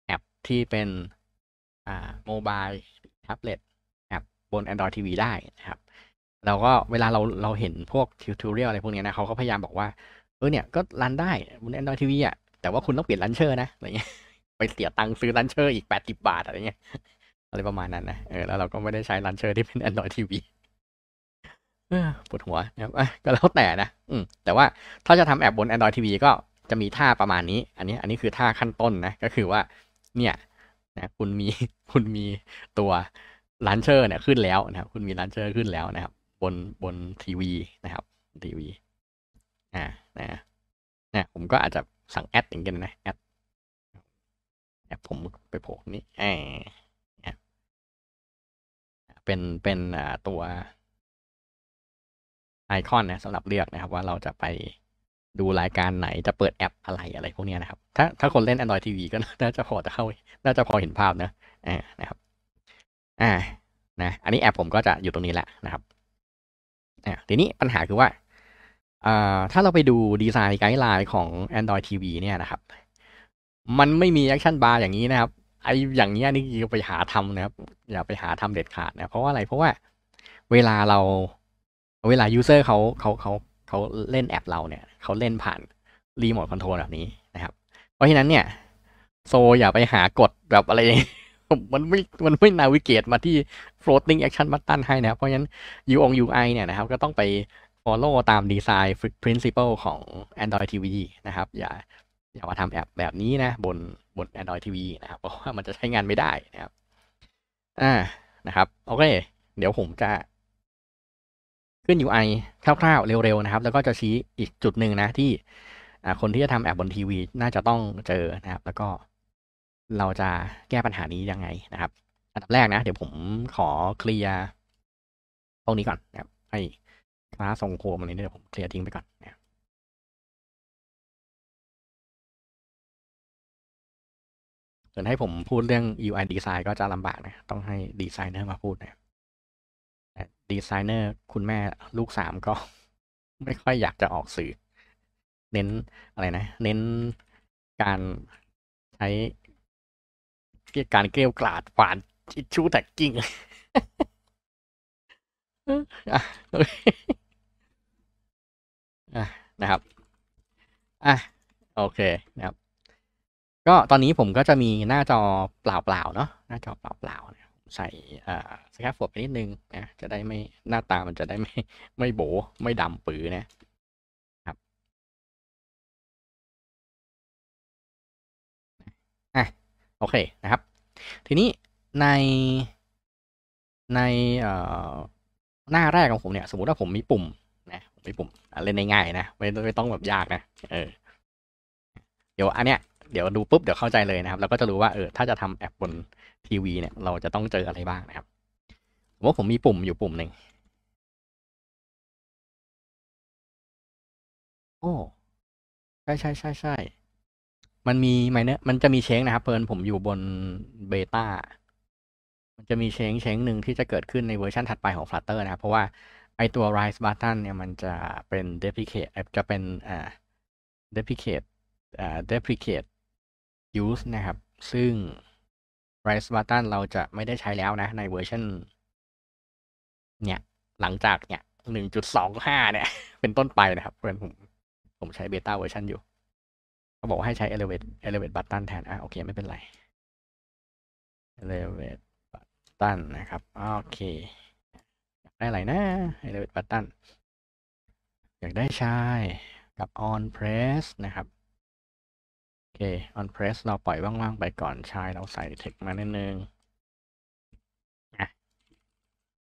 แอปที่เป็นอ่าโมบายแท็บเล็ตบน Android TV ได้นะครับเราก็เวลาเราเราเห็นพวกทิวทอเรียลอะไรพวกนี้นะเขาก็พยายามบอกว่า เออเนี่ยก็รันได้บน Android TV อ่ะแต่ว่าคุณต้องเปลี่ยนลันเชอร์นะอะไรเงี้ย ไปเสียตังค์ซื้อลันเชอร์อีกแปดสิบบาทอะไรเงี้ยอะไรประมาณนั้นนะ เออแล้วเราก็ไม่ได้ใช้ลันเชอร์ที่เป็น Android TV ปวดหัวนะครับก็แล้วแต่นะ อืม แต่ว่าถ้าจะทำแอปบน Android TV ก็จะมีท่าประมาณนี้ อันนี้ อันนี้คือท่าขั้นต้นนะ ก็คือว่า เนี่ย นะคุณมีคุณมีตัวลันเชอร์เนี่ยขึ้นแล้วนะครับ คุณมีลันเชอร์ขึ้นแล้วนะครับ บนบนทีวีนะครับ ทีวี อ่า นะนะผมก็อาจจะสั่งแอดอย่างเงี้ยนะแอดแอดผมไปโผล่นี้แอะเป็นเป็นตัว ไอคอนนะสำหรับเลือกนะครับ ว่าเราจะไปดูรายการไหนจะเปิดแอปอะไรอะไรพวกนี้นะครับ ถ้าถ้าคนเล่น Android TV ก็น่าจะพอจะเข้าน่าจะพอเห็นภาพนะอ่านะครับอ่านะ อันนี้แอปผมก็จะอยู่ตรงนี้แหละนะครับ อ่าทีนี้ปัญหาคือว่าอ่าถ้าเราไปดูดีไซน์ไกด์ไลน์ของ Android TV เนี่ยนะครับ มันไม่มีแอคชั่นบาร์อย่างนี้นะครับ ไออย่างเงี้ยนี่ไปหาทำนะครับ อย่าไปหาทำเด็ดขาด นะ เพราะว่าอะไร เพราะว่าเวลาเรา เวลายูเซอร์เขาเขาเขาเขาเล่นแอปเราเนี่ย เขาเล่นผ่านรีโมทคอนโทรลแบบนี้นะครับ เพราะฉะนั้นเนี่ย โซอย่าไปหากดแบบอะไรมันไม่ มันไม่นาวิเกตมาที่ floating action button ให้นะเพราะฉะนั้น U on UI เนี่ยนะครับ ก็ต้องไป follow ตามดีไซน์ principle ของ Android TV นะครับอย่า อย่ามาทำแอปแบบนี้นะ บนบน Android TV นะครับ เพราะว่ามันจะใช้งานไม่ได้นะครับ อ่า นะครับโอเค เดี๋ยวผมจะขึ้น UI คร่าวๆ เร็วๆ นะครับ แล้วก็จะชี้อีกจุดหนึ่งนะ ที่คนที่จะทำแอปบน ทีวี น่าจะต้องเจอนะครับ แล้วก็เราจะแก้ปัญหานี้ยังไงนะครับ อันดับแรกนะ เดี๋ยวผมขอเคลียร์ตรงนี้ก่อนนะครับให้คลาสทรงโคมอะไรเนี่ยเดี๋ยวผมเคลียร์ทิ้งไปก่อนนะส่วนให้ผมพูดเรื่อง UI design ก็จะลำบากนะ ต้องให้ ดีไซเนอร์มาพูดนะดีไซเนอร์คุณแม่ลูกสามก็ไม่ค่อยอยากจะออกสื่อ เน้นอะไรนะ เน้นการใช้เกี่ยการเกลียวกลาดหวานอิชูแท็กกิ้งนะครับ อ่ะโอเคนะครับ ก็ตอนนี้ผมก็จะมีหน้าจอเปล่าๆเนาะหน้าจอเปล่าๆนะใส่อ่าสแคปโฟ์ไปนิดนึงนะจะได้ไม่หน้าตามันจะได้ไม่ ไม่โบไม่ดำปื้อนะครับอ่ะโอเคนะครับ ทีนี้ในในหน้าแรกของผมเนี่ย สมมติว่าผมมีปุ่มนะผมมีปุ่มเล่นง่ายๆนะไม่ไม่ต้องแบบยากนะเออ เดี๋ยวอันเนี้ยเดี๋ยวดูปุ๊บเดี๋ยวเข้าใจเลยนะครับแล้วก็จะรู้ว่าเออถ้าจะทำแอปบนทีวีเนี่ย เราจะต้องเจออะไรบ้างนะครับว่าผมมีปุ่มอยู่ปุ่มหนึ่งโอ้ใช่ใช่ใช่ใช่มันมีไมเนี่ยมันจะมีเช้งนะครับเพินผมอยู่บนเบต้า มันจะมีเช้งเช้งหนึ่งที่จะเกิดขึ้นในเวอร์ชันถัดไปของ Flutter นะครับเพราะว่า ไอตัว rise button เนี่ยมันจะเป็น deprecate จะเป็นอ่า deprecate อ่า deprecate use นะครับ ซึ่ง rise button เราจะไม่ได้ใช้แล้วนะ ในเวอร์ชันเนี่ยหลังจากเนี่ยหนึ่งจุดสองห้าเนี่ยเป็นต้นไปนะครับเพื่อนผมผมใช้เบต้าเวอร์ชันอยู่ขาบอกว่าให้ใช้ elevate elevate button แทนอ่ะโอเค ไม่เป็นไร elevate button นะครับ โอเค อยากได้อะไรนะ elevate button อยากได้ชาย กับ on press นะครับ โอเค on press เราปล่อยว่างๆไปก่อนชาย เราใส่ text มานิดนึง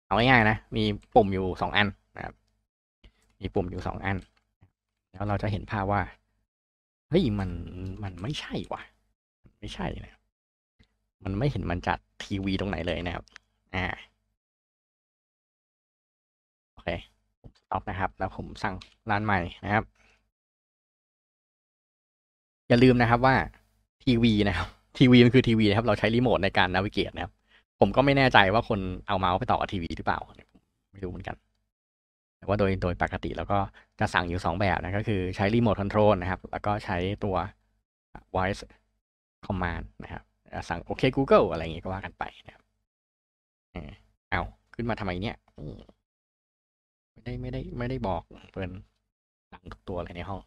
เอาง่ายๆนะ มีปุ่มอยู่สองอันนะครับ มีปุ่มอยู่สองอัน แล้วเราจะเห็นภาพว่าเฮ้ยมันมันไม่ใช่ว่ะไม่ใช่นะมันไม่เห็นมันจัดทีวีตรงไหนเลยนะครับอ่าโอเคผมสต็อกนะครับ แล้วผมสั่งร้านใหม่นะครับ อย่าลืมนะครับว่า ทีวีนะครับทีวีมันคือ ทีวีนะครับเราใช้รีโมทในการนาวิเกตนะครับ ผมก็ไม่แน่ใจว่าคนเอาเมาส์ไปต่อกับทีวีหรือเปล่าไม่รู้เหมือนกันแต่ว่าโดยโดยปกติเราก็จะสั่งอยู่2แบบนะ ก็คือใช้รีโมทคอนโทรลนะครับ แล้วก็ใช้ตัว voice command นะครับ สั่งโอเค Google อะไรอย่างงี้ก็ว่ากันไปนะครับเอาขึ้นมาทำไมเนี่ยไม่ได้ไม่ได้ ไม่ได้บอก เพิ่นหลังทุกตัวเลยในห้อง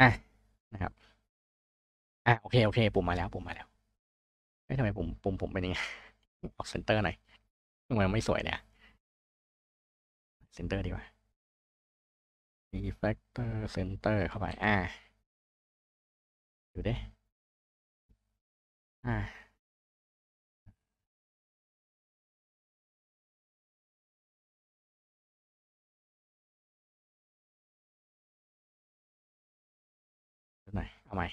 อ่ะ นะครับ อ่ะ โอเคโอเคปุ่มมาแล้วปุ่มมาแล้วไม่ทำไมปุ่มปุ่มผมเป็นยังไง ออกเซนเตอร์หน่อยทำไมไม่สวยเนี่ย center ดีกว่า refactor center เข้าไป อ่า อยู่เด้อ่าไหนเอาใหม่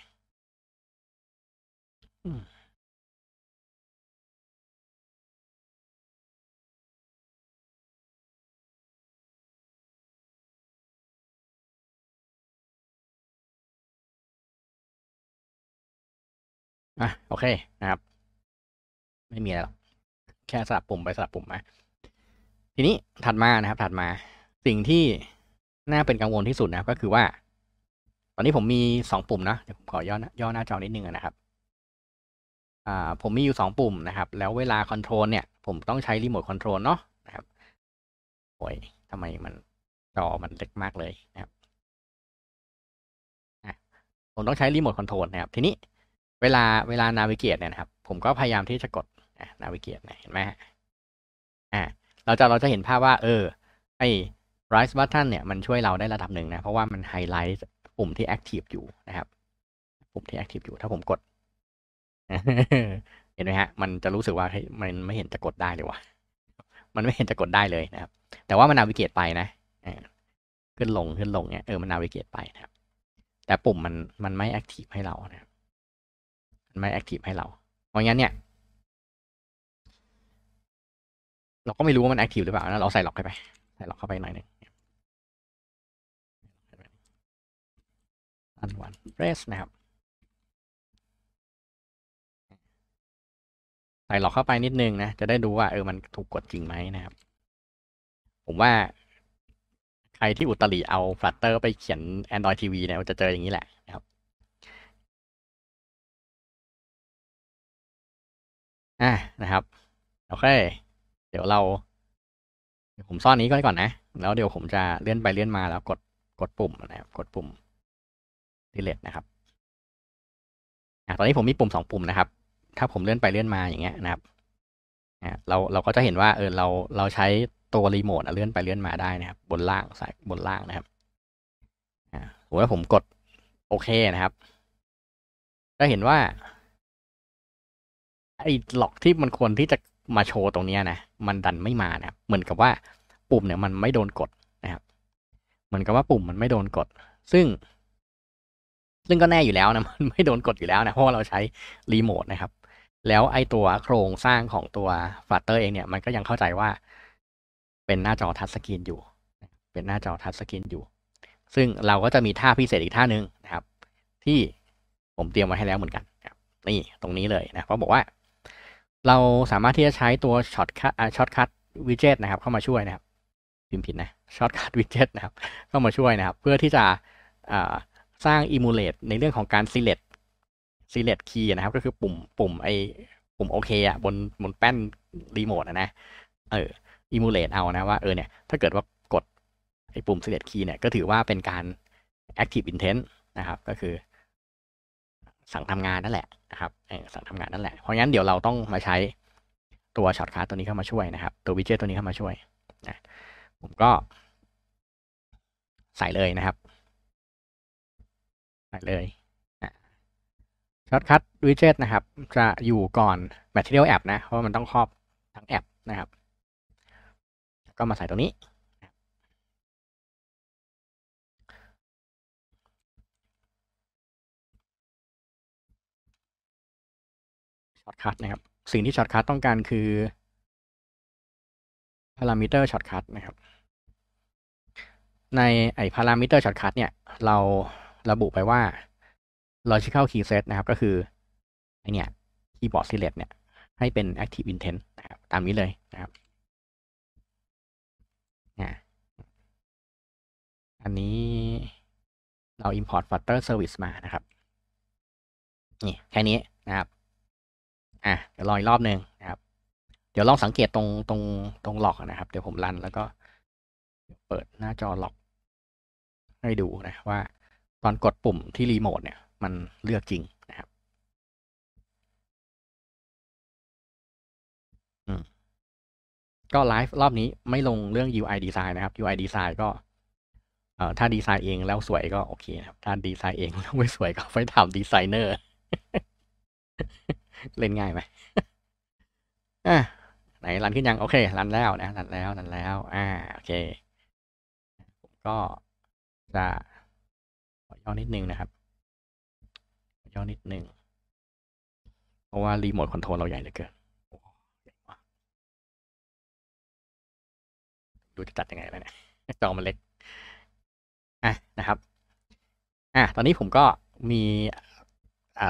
อ่ะโอเคนะครับ ไม่มีอะไรหรอกแค่สลับปุ่มไปสลับปุ่มมาทีนี้ถัดมานะครับ ถัดมาสิ่งที่น่าเป็นกังวลที่สุดนะก็คือว่า ตอนนี้ผมมีสองปุ่มนะเดี๋ยวผมขอย่อหย่อหน้าจอนิดนึงนะครับ อ่า ผมมีอยู่สองปุ่มนะครับ แล้วเวลาคอนโทรลเนี่ยผมต้องใช้รีโมทคอนโทรลเนาะนะครับโอ้ยทำไมมันจอมันเล็กมากเลยนะครับผมต้องใช้รีโมทคอนโทรลนะครับทีนี้เวลาเวลานาวิเกตเนี่ยนะครับผมก็พยายามที่จะกดนาวิเกตเห็นไหมฮะอ่าเราจะเราจะเห็นภาพว่า เออ ไอ้ r i ์ e Button เนี่ยมันช่วยเราได้ระดับหนึ่งนะเพราะว่ามันไฮไลท์ปุ่มที่แอคทีฟอยู่นะครับปุ่มที่แอคทีฟอยู่ ถ้าผมกดเห็นไหมฮะมันจะรู้สึกว่ามันไม่เห็นจะกดได้เลยวะมันไม่เห็นจะกดได้เลยนะครับ แต่ว่ามันนาวิเกตไปนะขึ้นลงขึ้นลงเนี่ยเออมันนาวิเกตไปนะครับแต่ปุ่มมันมันไม่แอคทีฟให้เรานะไม่แอคทีฟให้เรา เพราะงั้นเนี่ย เราก็ไม่รู้ว่ามันแอคทีฟหรือเปล่านะเราใส่หลอกเข้าไปใส่หลอกเข้าไปหน่อยนึงอันวันเรสนะครับ ใส่หลอกเข้าไปนิดนึง นะ จะได้ดูว่าเออมันถูกกดจริงไหมนะครับ ผมว่าใครที่อุตลิเอาฟลัตเตอร์ไปเขียน Android TV เนี่ยจะเจออย่างนี้แหละนะครับอ่ะนะครับโอเคเดี๋ยวเรา เดี๋ยวผมซ่อนนี้ก่อนก่อนนะแล้วเดี๋ยวผมจะเลื่อนไปเลื่อนมาแล้วกดกดปุ่มนะครับกดปุ่มดีเลตนะครับอ่ะตอนนี้ผมมีปุ่มสองปุ่มนะครับ ถ้าผมเลื่อนไปเลื่อนมาอย่างเงี้ยนะครับอ่ะเราเราก็จะเห็นว่า เออเราเราใช้ตัวรีโมทอ่ะเลื่อนไปเลื่อนมาได้นะครับบนล่างสายบนล่างนะครับอ่าผมว่าผมกดโอเคนะครับจะเห็นว่าไอ้หลอกที่มันควรที่จะมาโชว์ตรงนี้นะ มันดันไม่มานะเหมือนกับว่าปุ่มเนี่ยมันไม่โดนกดนะครับ เหมือนกับว่าปุ่มมันไม่โดนกด ซึ่ง ซึ่งก็แน่อยู่แล้วนะ มันไม่โดนกดอยู่แล้วนะ เพราะเราใช้รีโมทนะครับ แล้วไอ้ตัวโครงสร้างของตัวฟัตเตอร์เองเนี่ย มันก็ยังเข้าใจว่า เป็นหน้าจอทัชสกรีนอยู่ เป็นหน้าจอทัชสกรีนอยู่ ซึ่งเราก็จะมีท่าพิเศษอีกท่าหนึ่งนะครับ ที่ผมเตรียมไว้ให้แล้วเหมือนกันนี่ ตรงนี้เลยนะ เพราะบอกว่าเราสามารถที่จะใช้ตัวช็อตคัทช็อตคัทวิดเจ็ตนะครับ เข้ามาช่วยนะครับ พิมพ์ผิดนะช็อตคัทวิดเจ็ตนะครับ เข้ามาช่วยนะครับเพื่อที่จะสร้างอิมูเลตในเรื่องของการ select select key นะครับก็คือปุ่มปุ่มไอปุ่มโอเคอะบนบนแป้นรีโมทนะนเอออิมูเลตเอานะว่าเออเนี่ย ถ้าเกิดว่ากดไอปุ่ม select key เนี่ยก็ถือว่าเป็นการ active intent นะครับ ก็คือสั่งทำงานนั่นแหละนะครับสั่งทำงานนั่นแหละเพราะงั้นเดี๋ยวเราต้องมาใช้ตัวช็อตคัทตัวนี้เข้ามาช่วยนะครับ ตัววิเจตตัวนี้เข้ามาช่วยนะผมก็ใส่เลยนะครับ ใส่เลยช็อตคัทวิเจตนะครับ จะอยู่ก่อน Material App นะ เพราะมันต้องครอบทั้งแอปนะครับ ก็มาใส่ตรงนี้ช็อตคัทนะครับสิ่งที่ช็อตคัทต้องการคือพารามิเตอร์ช็อตคัทนะครับ ในไอพารามิเตอร์ช็อตคัทเนี่ยเราระบุไปว่า logical key set นะครับ ก็คือไอเนี่ยคีย์บอร์ดซีเลตเนี่ยให้เป็น active intent นะครับตามนี้เลยนะครับอันนี้เรา import flutter service มานะครับ นี่แค่นี้นะครับ่ะเดี๋ยวลองอีกรอบหนึ่งนะครับ เดี๋ยวลองสังเกตตรงตรง ตรงหลอกนะครับ เดี๋ยวผมรันแล้วก็เปิดหน้าจอหลอก ให้ดูนะว่าตอนกดปุ่มที่รีโมทเนี่ย มันเลือกจริงนะครับ อืม ก็ไลฟ์รอบนี้ไม่ลงเรื่อง UI design นะครับ UI design ก็ถ้าดีไซน์เองแล้วสวยก็โอเคนะครับ ถ้าดีไซน์เองแล้วไม่สวยก็ไปถามดีไซเนอร์เล่นง่ายไหมอ่ะ ไหนรันขึ้นยัง โอเครันแล้วนะรันแล้วรันแล้ว อ่าโอเค ผมก็จะย่อนิดนึงนะครับย่อนิดนึง เพราะว่ารีโมทคอนโทรลเราใหญ่เหลือเกิน ดูจะจัดยังไงแล้วเนี่ยจอมันเล็กอ่ะนะครับ อ่ะตอนนี้ผมก็มี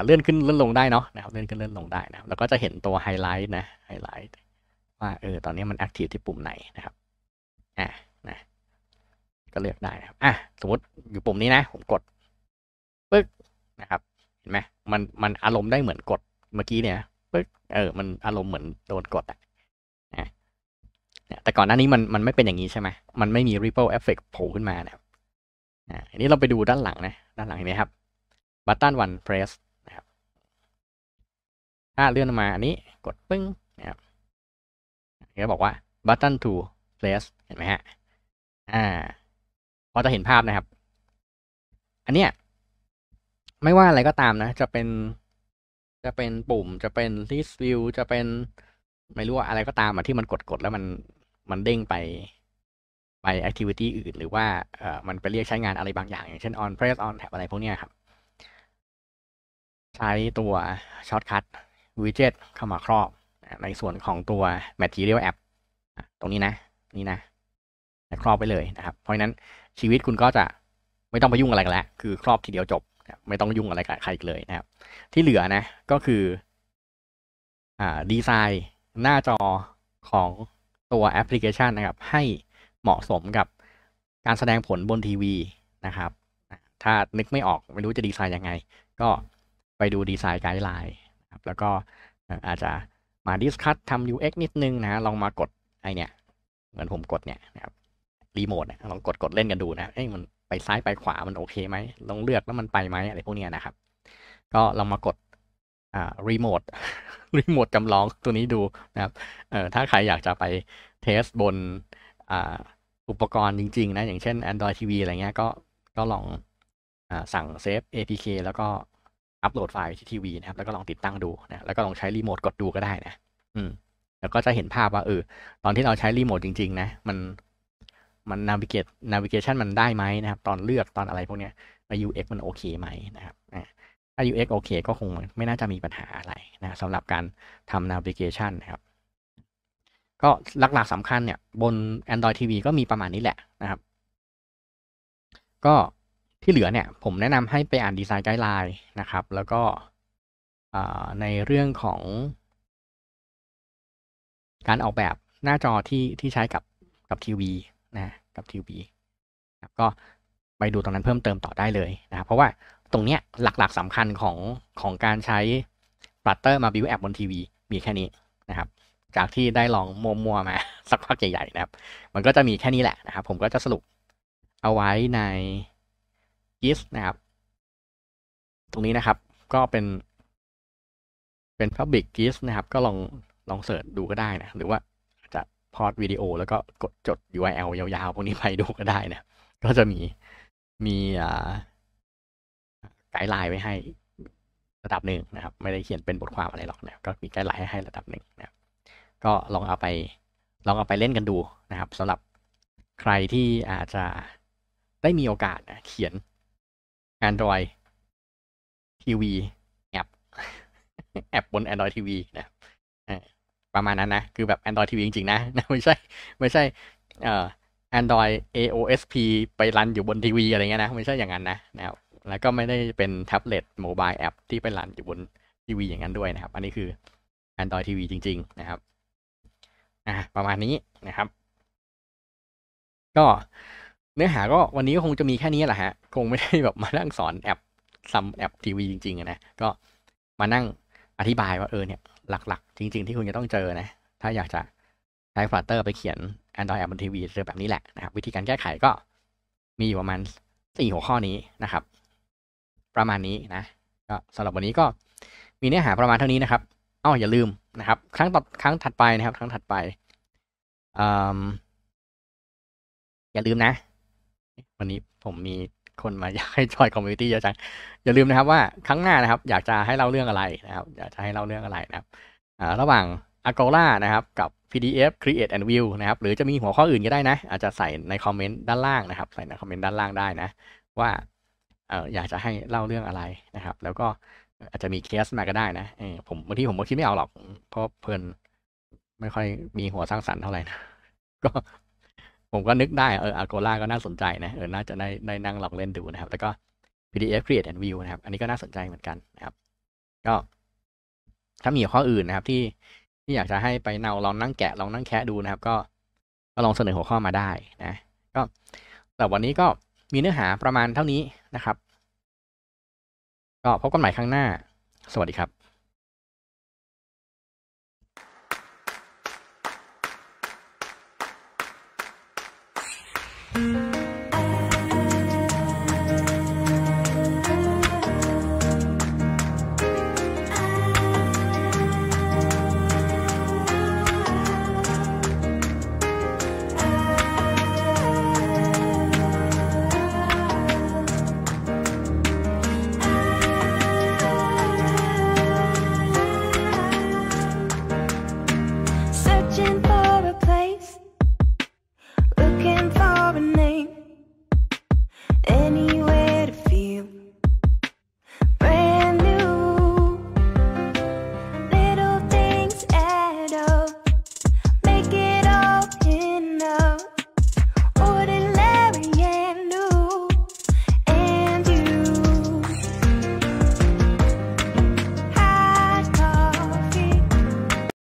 เลื่อนขึ้นเลื่อนลงได้เนาะนะครับเลื่อนขึ้นเลื่อนลงได้นะแล้วก็จะเห็นตัวไฮไลท์นะไฮไลท์ว่าเออตอนนี้มันแอคทีฟที่ปุ่มไหนนะครับอ่ะนะก็เลือกได้นะครับอ่ะสมมติ อยู่ปุ่มนี้นะ ผมกดปึ๊กนะครับ เห็นไหมมันมันอารมณ์ได้เหมือนกดเมื่อกี้เนี่ยปึ๊กเออมันอารมณ์เหมือนโดนกดอ่ะนะแต่ก่อนหน้านี้มันมันไม่เป็นอย่างนี้ใช่ไหมมันไม่มี ripple effect โผล่ขึ้นมานะครับอันนี้เราไปดูด้านหลังนะ ด้านหลังเห็นไหมครับ button one press ถ้าเลื่อนมาอันนี้กดปึ้งนะครับเขาบอกว่า button to place เห็นไหมฮะอ่าพอจะเห็นภาพนะครับ อันเนี้ยไม่ว่าอะไรก็ตามนะ จะเป็น จะเป็นปุ่มจะเป็น list view จะเป็นไม่รู้ว่าอะไรก็ตามอะที่มันกดกดแล้วมันมันเด้งไปไป activity อื่น หรือว่าเอ่อมันไปเรียกใช้งานอะไรบางอย่าง อย่างเช่น on press on t a p อะไรพวกเนี้ยครับ ใช้ตัวช็อตคัทวิดเจ็ตเข้ามาครอบในส่วนของตัว Material App ตรงนี้นะ นี่นะครอบไปเลยนะครับเพราะนั้นชีวิตคุณก็จะไม่ต้องไปยุ่งอะไรกันแล้วคือครอบทีเดียวจบ ไม่ต้องยุ่งอะไรกับใครอีกเลยนะครับ ที่เหลือนะก็คืออ่า ดีไซน์หน้าจอของตัวแอปพลิเคชันนะครับ ให้เหมาะสมกับการแสดงผลบนทีวีนะครับถ้านึกไม่ออกไม่รู้จะดีไซน์ยังไง ก็ไปดูดีไซน์ไกด์ไลน์แล้วก็อาจจะมาดิสคัตทำ UX นิดนึงนะ ลองมากดไอเนี่ย เหมือนผมกดเนี่ยนะครับรีโมทเนี่ยลองกดกดเล่นกันดูนะเอ้ยมันไปซ้ายไปขวามันโอเคไหมลองเลือกแล้วมันไปไหมอะไรพวกนี้นะครับ ก็ลองมากด อ่ารีโมทรีโมทจำลองตัวนี้ดูนะครับเอ่อถ้าใครอยากจะไปเทสบน อ่าอุปกรณ์จริงๆ นะ อย่างเช่น Android TV อะไรเงี้ยก็ก็ลองอสั่งเซฟ APK แล้วก็อัปโหลดไฟล์ที่ทีวีนะครับแล้วก็ลองติดตั้งดูนะแล้วก็ลองใช้รีโมทกดดูก็ได้นะ อืมแล้วก็จะเห็นภาพว่าเออ ตอนที่เราใช้รีโมทจริง ๆ นะ มันมันนาวิเกตนาวิเกชันมันได้ไหมนะครับตอนเลือกตอนอะไรพวกเนี้ยมา UX มันโอเคไหมนะครับถ้า UX โอเค ก็คงไม่น่าจะมีปัญหาอะไรนะสำหรับการทำนาวิเกชันนะครับ ก็หลักๆสำคัญเนี่ยบน Android TV ก็มีประมาณนี้แหละนะครับ ก็ที่เหลือเนี่ยผมแนะนำให้ไปอ่านดีไซน์ไกด์ไลน์นะครับ แล้วก็ในเรื่องของการออกแบบหน้าจอที่ที่ใช้กับกับทีวี นะกับทีวีก็ไปดูตรงนั้นเพิ่มเติมต่อได้เลยนะเพราะว่าตรงเนี้ยหลัก ๆสำคัญของของการใช้ปลัตเตอร์มาบิวแอปบนทีวีมีแค่นี้นะครับ จากที่ได้ลองมัวๆมาสักพักใหญ่ๆนะครับ มันก็จะมีแค่นี้แหละนะครับ ผมก็จะสรุปเอาไว้ใน is นะครับ ตรงนี้นะครับ ก็เป็น เป็น public is นะครับ ก็ลองลองเสิร์ชดูก็ได้นะ หรือว่าจะพอดวิดีโอ แล้วก็กดจด URL ยาวๆพวกนี้ไปดูก็ได้นะก็จะมีมีอ่าไกด์ไลน์ไว้ให้ระดับหนึ่งนะครับ ไม่ได้เขียนเป็นบทความอะไรหรอกนะก็มีไกด์ไลน์ให้ระดับหนึ่งนะครับก็ลองเอาไป ลองเอาไปเล่นกันดูนะครับสำหรับใครที่อาจจะได้มีโอกาสนะเขียน Android TV แอปแอปบน Android TV นะประมาณนั้นนะ คือแบบ Android TV จริงๆนะไม่ใช่ ไม่ใช่เอ่อ Android AOSP ไปรันอยู่บนทีวีอะไรเงี้ยนะไม่ใช่อย่างนั้นนะนะครับแล้วก็ไม่ได้เป็นแท็บเล็ตโมบายแอป ที่ไปรันอยู่บนทีวีอย่างนั้นด้วยนะครับ อันนี้คือ Android TV จริง ๆ นะครับอ่าประมาณนี้นะครับ ก็เนื้อหาก็วันนี้ก็คงจะมีแค่นี้แหละฮะคงไม่ได้แบบมานั่งสอนแอปซัมแอป ทีวีจริงๆนะก็มานั่งอธิบายว่าเออเนี่ย หลักๆ จริงๆ ที่คุณจะต้องเจอนะ ถ้าอยากจะ ใช้ฟลัตเตอร์ไปเขียน Android แอปบนทีวีเจอแบบนี้แหละนะครับวิธีการแก้ไขก็มีอยู่ประมาณสี่หัวข้อนี้นะครับ ประมาณนี้นะ ก็สำหรับวันนี้ก็มีเนื้อหาประมาณเท่านี้นะครับอ้ออย่าลืมนะครับ ครั้งต่อครั้งถัดไปนะครับ ครั้งถัดไปอย่าลืมนะวันนี้ผมมีคนมาอยากให้จอยคอมมูนิตี้เยอะจัง อย่าลืมนะครับว่า ครั้งหน้านะครับ อยากจะให้เล่าเรื่องอะไรนะครับ อยากจะให้เล่าเรื่องอะไรนะครับระหว่าง Agora นะครับกับ PDF Create and View นะครับ หรือจะมีหัวข้ออื่นก็ได้นะ อาจจะใส่ในคอมเมนต์ด้านล่างนะครับ ใส่ในคอมเมนต์ด้านล่างได้นะ ว่าออยากจะให้เล่าเรื่องอะไรนะครับ แล้วก็อาจจะมีเคสมาก็ได้นะผมบางทีผมก็คิดไม่เอาหรอก เพราะเพลินไม่ค่อยมีหัวสร้างสรรค์เท่าไหร่นะ ก็ผมก็นึกได้ เอออาโกล่าก็น่าสนใจนะ เออ น่าจะได้ได้นั่งลองเล่นดูนะครับ แล้วก็ PDF Create and View นะครับ อันนี้ก็น่าสนใจเหมือนกันนะครับ ก็ถ้ามีข้ออื่นนะครับ ที่ที่อยากจะให้ไปเนาลองนั่งแกะลองนั่งแคะดูนะครับ ก็ก็ลองเสนอหัวข้อมาได้นะ ก็แต่วันนี้ก็มีเนื้อหาประมาณเท่านี้นะครับ ก็พบกันใหม่ครั้งหน้า สวัสดีครับ